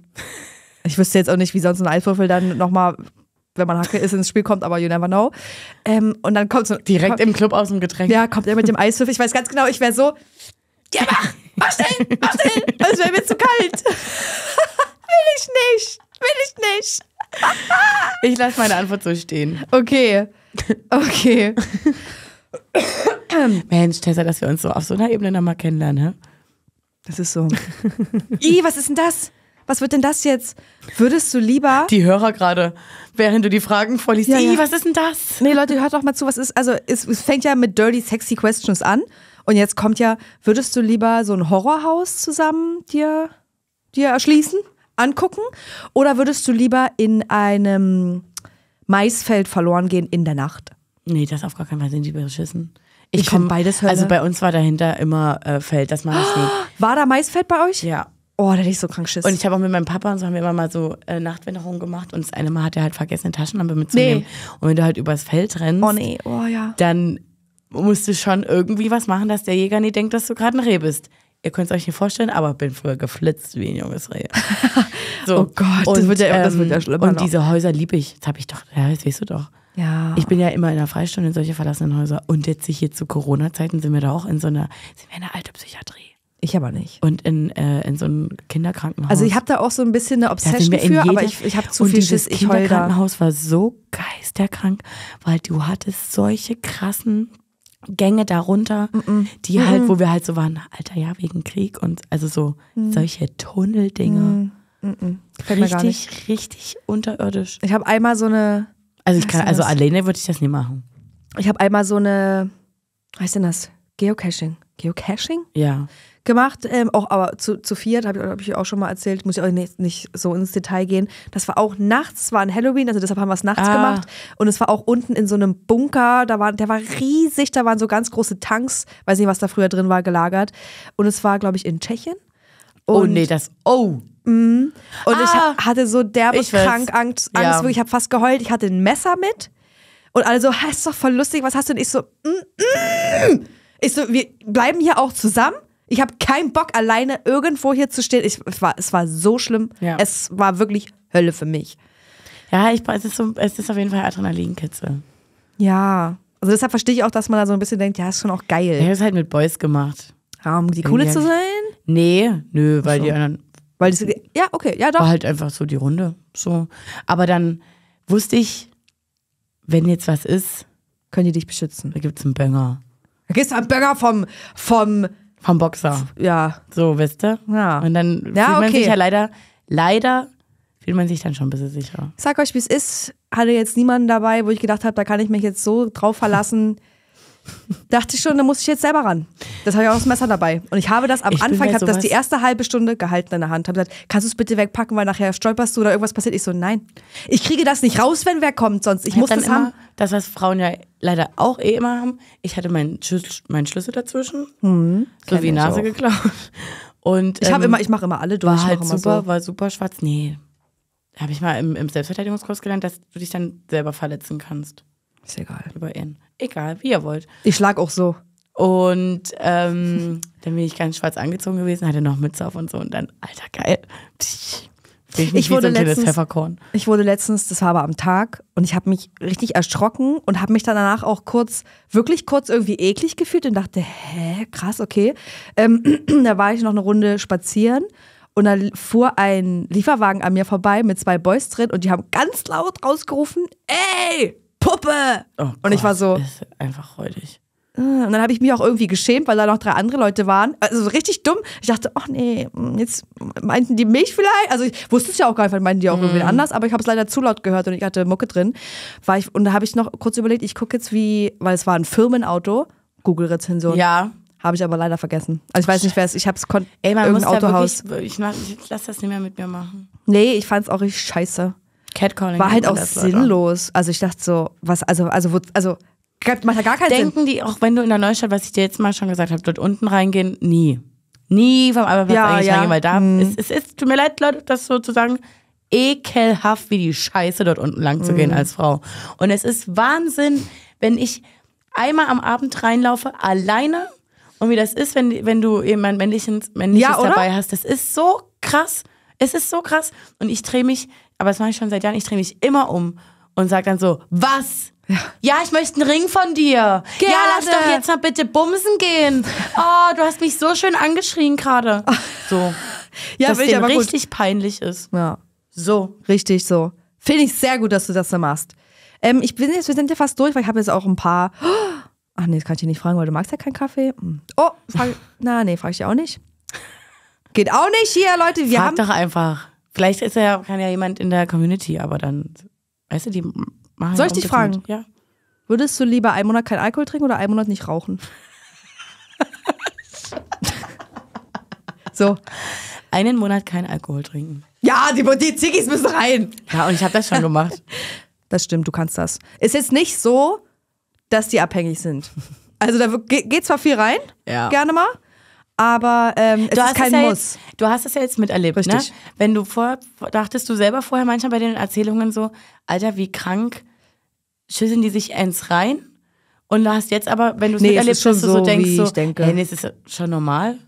Ich wüsste jetzt auch nicht, wie sonst ein Eiswürfel dann nochmal, wenn man Hacke ist, ins Spiel kommt, aber you never know. Ähm, und dann kommt so. Direkt kommt, im Club aus dem Getränk. Ja, kommt er mit dem Eiswürfel. Ich weiß ganz genau, ich wäre so, ja, mach, mach schnell, mach schnell. Also, es wäre mir zu kalt. Will ich nicht, will ich nicht. Ich lasse meine Antwort so stehen. Okay. Okay. Mensch, Tessa, dass wir uns so auf so einer Ebene nochmal kennenlernen, ne? Das ist so. I, was ist denn das? Was wird denn das jetzt? Würdest du lieber. Die Hörer gerade, während du die Fragen vorliest. Ja, I, ja. was ist denn das? Nee, Leute, hört doch mal zu, was ist. Also, es, es fängt ja mit Dirty Sexy Questions an. Und jetzt kommt ja, würdest du lieber so ein Horrorhaus zusammen dir, dir erschließen? angucken? Oder würdest du lieber in einem Maisfeld verloren gehen in der Nacht? Nee, das auf gar keinen Fall sind die beschissen. Ich, ich komme beides Hölle. Also bei uns war dahinter immer äh, Feld, das mache ich nicht. War da Maisfeld bei euch? Ja. Oh, da hätte ich so krank Schiss. Und ich habe auch mit meinem Papa und so haben wir immer mal so äh, Nachtwanderungen gemacht und das eine Mal hat er halt vergessen, eine Taschenlampe mitzunehmen. Nee. Und wenn du halt übers Feld rennst, oh, nee. oh, ja. dann musst du schon irgendwie was machen, dass der Jäger nicht denkt, dass du gerade ein Reh bist. Ihr könnt es euch nicht vorstellen, aber bin früher geflitzt wie ein junges Reh. So. oh Gott, und, das, wird ja, ähm, das wird ja schlimmer. Ähm, und noch. diese Häuser liebe ich. Das habe ich doch, ja, das weißt du doch. Ja. Ich bin ja immer in der Freistunde in solche verlassenen Häuser. Und jetzt hier zu Corona-Zeiten sind wir da auch in so einer, sind wir in einer alten Psychiatrie. Ich aber nicht. Und in, äh, in so einem Kinderkrankenhaus. Also ich habe da auch so ein bisschen eine Obsession für, aber ich, ich habe zu und viel Schiss. Das Kinderkrankenhaus war so geisterkrank, weil du hattest solche krassen Gänge darunter, mm -mm. die mm halt, wo wir halt so waren, alter ja, wegen Krieg und also so mm. solche Tunneldinge. Mm. Richtig, richtig unterirdisch. Ich habe einmal so eine. Also ich kann, also alleine würde ich das nie machen. Ich habe einmal so eine, was heißt denn das? Geocaching. Geocaching? Ja gemacht, ähm, auch aber zu, zu viert, habe ich, hab ich auch schon mal erzählt, muss ich auch nicht, nicht, so ins Detail gehen. Das war auch nachts, war ein Halloween, also deshalb haben wir es nachts ah. gemacht. Und es war auch unten in so einem Bunker, da war, der war riesig, da waren so ganz große Tanks, weiß nicht, was da früher drin war, gelagert. Und es war, glaube ich, in Tschechien. Oh, Und oh nee, das, oh. Mh. Und ah, ich hatte so derbe krank Angst, Angst ja. wirklich, ich habe fast geheult, ich hatte ein Messer mit. Und alle so, ist doch voll lustig, was hast du? denn? ich so, mm, mm. Ich so, wir bleiben hier auch zusammen. Ich habe keinen Bock, alleine irgendwo hier zu stehen. Ich, es, war, es war so schlimm. Ja. Es war wirklich Hölle für mich. Ja, ich, es, ist so, es ist auf jeden Fall Adrenalinkitzel. Ja. Also deshalb verstehe ich auch, dass man da so ein bisschen denkt, ja, ist schon auch geil. Ich habe es halt mit Boys gemacht. Ja, um die Coole zu sein? Nee, nö, weil so. die anderen. Weil das, ja, okay, ja, doch. War halt einfach so die Runde. So. Aber dann wusste ich, wenn jetzt was ist, können die dich beschützen. Da gibt's einen Bönger. Da gibt's einen Bönger vom, vom vom Boxer. Ja. So, wisst ihr? Ja. Und dann fühlt ja, okay. man sich ja leider, leider fühlt man sich dann schon ein bisschen sicherer. sag euch, wie es ist. Hatte jetzt niemanden dabei, wo ich gedacht habe, da kann ich mich jetzt so drauf verlassen dachte ich schon, da muss ich jetzt selber ran. Das habe ich auch das Messer dabei. Und ich habe das am ich Anfang, ich habe das die erste halbe Stunde gehalten in der Hand. Habe gesagt, kannst du es bitte wegpacken, weil nachher stolperst du oder irgendwas passiert. Ich so, nein. Ich kriege das nicht raus, wenn wer kommt, sonst ich, ich muss das immer, haben. Das, was Frauen ja leider auch eh immer haben. Ich hatte meinen, Schlüssel, meinen Schlüssel dazwischen, mhm. so wie Nase auch. geklaut. Und, ich ähm, ich mache immer alle durch. War halt super, so. war super schwarz. Nee, habe ich mal im, im Selbstverteidigungskurs gelernt, dass du dich dann selber verletzen kannst. Ist egal. Über ihn. Egal, wie ihr wollt. Ich schlag auch so. Und ähm, dann bin ich ganz schwarz angezogen gewesen, hatte noch Mütze auf und so. Und dann, alter, geil. Psch, ich, ich wurde so letztens, Pfefferkorn. Ich wurde letztens, das war aber am Tag, und ich habe mich richtig erschrocken und habe mich dann danach auch kurz, wirklich kurz irgendwie eklig gefühlt und dachte, hä, krass, okay. Ähm, da war ich noch eine Runde spazieren und da fuhr ein Lieferwagen an mir vorbei mit zwei Boys drin und die haben ganz laut rausgerufen, ey, Puppe. Oh und ich war so. Ist einfach räudig. Äh, und dann habe ich mich auch irgendwie geschämt, weil da noch drei andere Leute waren. Also richtig dumm. Ich dachte, ach nee, hm, jetzt meinten die mich vielleicht. Also ich wusste es ja auch gar nicht, vielleicht meinten die auch mm. irgendwie mhm. anders, aber ich habe es leider zu laut gehört und ich hatte Mucke drin. War ich, und da habe ich noch kurz überlegt, ich gucke jetzt wie, weil es war ein Firmenauto, Google-Rezension. Ja. Habe ich aber leider vergessen. Also ich weiß nicht, wer es ist. Ich habe es Ey, man muss Autohaus. Ja wirklich, ich, mach, ich lasse das nicht mehr mit mir machen. Nee, ich fand es auch richtig scheiße. Catcalling. War halt auch sinnlos. Also ich dachte so, was, also, also, wo, also, macht ja gar keinen Denken Sinn. Denken die, auch wenn du in der Neustadt, was ich dir jetzt mal schon gesagt habe, dort unten reingehen, nie. Nie vom Arbeitsplatz ja, eigentlich ja. reingehen, weil da, mhm. es, es ist, tut mir leid, Leute, das sozusagen ekelhaft, wie die Scheiße dort unten lang zu gehen mhm. als Frau. Und es ist Wahnsinn, wenn ich einmal am Abend reinlaufe, alleine und wie das ist, wenn, wenn du jemand männlichen, männliches ja, dabei hast. Das ist so krass. Es ist so krass. Und ich drehe mich aber das mache ich schon seit Jahren. Ich drehe mich immer um und sage dann so, was? Ja. ja. ich möchte einen Ring von dir. Gerne. Ja, lass doch jetzt mal bitte bumsen gehen. Oh, du hast mich so schön angeschrien gerade. So. ja, dass ich aber richtig gut. peinlich ist. Ja. So. Richtig so. Finde ich sehr gut, dass du das so machst. Ähm, ich bin jetzt, wir sind ja fast durch, weil ich habe jetzt auch ein paar. Ach nee, das kann ich dir nicht fragen, weil du magst ja keinen Kaffee. Hm. Oh, frag, na nee, frage ich dir auch nicht. Geht auch nicht hier, Leute. Wir frag haben, doch einfach. Vielleicht ist ja, kann ja jemand in der Community, aber dann, weißt du, die machen. Soll ich dich fragen? Ja. Würdest du lieber einen Monat kein Alkohol trinken oder einen Monat nicht rauchen? so. Einen Monat kein Alkohol trinken. Ja, die, die Ziggis müssen rein. Ja, und ich habe das schon gemacht. Das stimmt, du kannst das. Ist jetzt nicht so, dass die abhängig sind. Also da geht zwar viel rein, ja. gerne mal, aber ähm, es ist kein ja Muss. Jetzt, du hast es ja jetzt miterlebt, ne? Richtig. ne? Wenn du vor, dachtest du selber vorher manchmal bei den Erzählungen so, Alter, wie krank schüsseln die sich ins rein? Und du hast jetzt aber, wenn du es nee, miterlebst, dass du so, so denkst, so, hey, nee, es ist schon normal.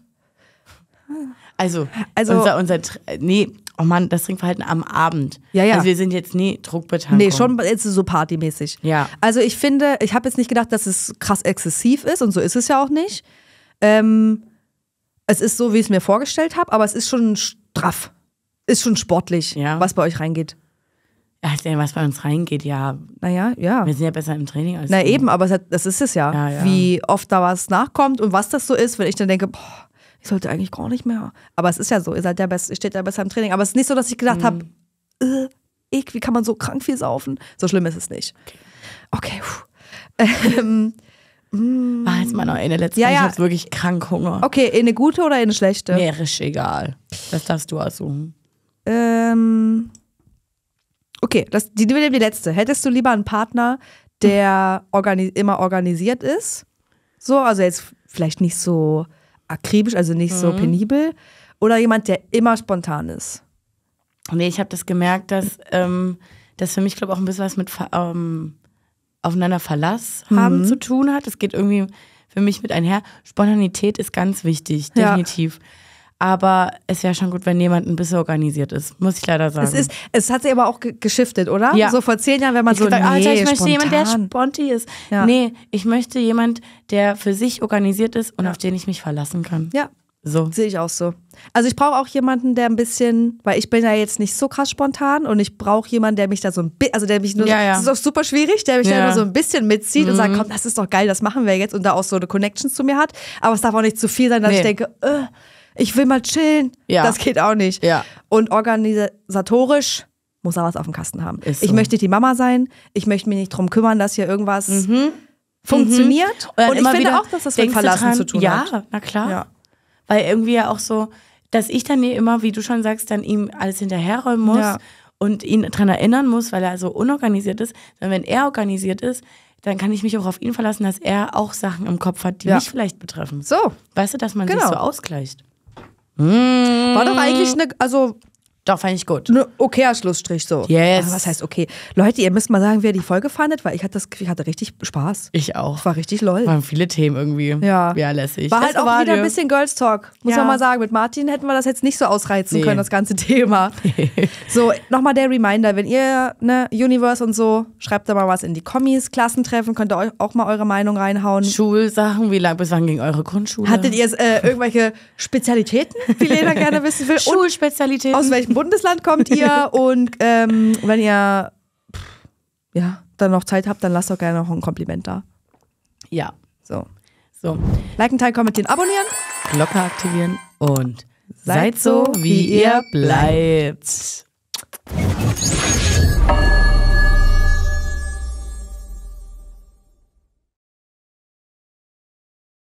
Also, also unser, unser, nee, oh Mann, das Trinkverhalten am Abend. Ja, ja. Also wir sind jetzt nie Druckbetankung. Nee, schon jetzt so partymäßig. Ja. Also ich finde, ich habe jetzt nicht gedacht, dass es krass exzessiv ist und so ist es ja auch nicht. Ähm, es ist so, wie ich es mir vorgestellt habe, aber es ist schon straff. Ist schon sportlich, ja. was bei euch reingeht. Ach, was bei uns reingeht, ja. Naja, ja. Wir sind ja besser im Training als. Na du. eben, aber das ist es ja, ja, ja. Wie oft da was nachkommt und was das so ist, wenn ich dann denke, boah, ich sollte eigentlich gar nicht mehr. Aber es ist ja so, ihr seid ja besser, steht ja besser im Training. Aber es ist nicht so, dass ich gedacht mhm. habe, äh, ich, wie kann man so krank viel saufen? So schlimm ist es nicht. Okay. okay ähm, Mm. War jetzt mal noch eine letzte. Ja, ja. Ich habe wirklich krank Hunger. Okay, in eine gute oder in eine schlechte? Meerisch egal. Das darfst du aussuchen. Ähm. Okay, das, die, die, die letzte. Hättest du lieber einen Partner, der organi immer organisiert ist? So, also jetzt vielleicht nicht so akribisch, also nicht mhm. so penibel. Oder jemand, der immer spontan ist? Nee, ich habe das gemerkt, dass ähm, das für mich, glaube ich, auch ein bisschen was mit ähm, aufeinander Verlass haben mhm. zu tun hat. Es geht irgendwie für mich mit einher. Spontanität ist ganz wichtig, definitiv. Ja. Aber es wäre schon gut, wenn jemand ein bisschen organisiert ist, muss ich leider sagen. Es, ist, es hat sich aber auch geschiftet, oder? Ja. So vor zehn Jahren, wenn man ich so gedacht, ah, nee, Alter, ich möchte jemanden, der sponti ist. Ja. Nee, ich möchte jemanden, der für sich organisiert ist und ja. auf den ich mich verlassen kann. Ja, so. Sehe ich auch so. Also ich brauche auch jemanden, der ein bisschen, weil ich bin ja jetzt nicht so krass spontan und ich brauche jemanden, der mich da so ein bisschen, also der mich nur, ja, ja. das ist auch super schwierig, der mich ja. da nur so ein bisschen mitzieht mhm. und sagt, mhm. komm, das ist doch geil, das machen wir jetzt und da auch so eine Connection zu mir hat. Aber es darf auch nicht zu viel sein, dass nee. ich denke, äh, ich will mal chillen. Ja. Das geht auch nicht. Ja. Und organisatorisch muss er was auf dem Kasten haben. Ist ich möchte die Mama sein, ich möchte mich nicht darum kümmern, dass hier irgendwas mhm. mhm. funktioniert. Mhm. Und, und ich finde auch, dass das mit Verlassen dran, zu tun ja, hat. Ja, na klar. Ja weil irgendwie ja auch so, dass ich dann immer, wie du schon sagst, dann ihm alles hinterherräumen muss ja. und ihn daran erinnern muss, weil er so unorganisiert ist. Sondern wenn er organisiert ist, dann kann ich mich auch auf ihn verlassen, dass er auch Sachen im Kopf hat, die ja. mich vielleicht betreffen. So. Weißt du, dass man genau. sich so ausgleicht. War doch eigentlich eine, hm. also doch, fand ich gut. Ne, okayer Schlussstrich so. Yes. was heißt okay? Leute, ihr müsst mal sagen, wer die Folge fandet, weil ich hatte, das, ich hatte richtig Spaß. Ich auch. War richtig lol. Waren viele Themen irgendwie. Ja. Ja, lässig. War halt das auch war wieder dir. ein bisschen Girls Talk, muss ja. man mal sagen. Mit Martin hätten wir das jetzt nicht so ausreizen nee. können, das ganze Thema. so, nochmal der Reminder, wenn ihr, ne, Universe und so, schreibt da mal was in die Kommis, Klassentreffen, könnt ihr euch auch mal eure Meinung reinhauen. Schulsachen, wie lange bis wann ging eure Grundschule? Hattet ihr äh, irgendwelche Spezialitäten, wie Lena gerne wissen will? Schulspezialitäten. Und aus welchem Bundesland kommt ihr und ähm, wenn ihr ja, dann noch Zeit habt, dann lasst doch gerne noch ein Kompliment da. Ja. So. So. Liken, teilen, kommentieren, abonnieren. Glocke aktivieren und seid so, wie ihr bleibt.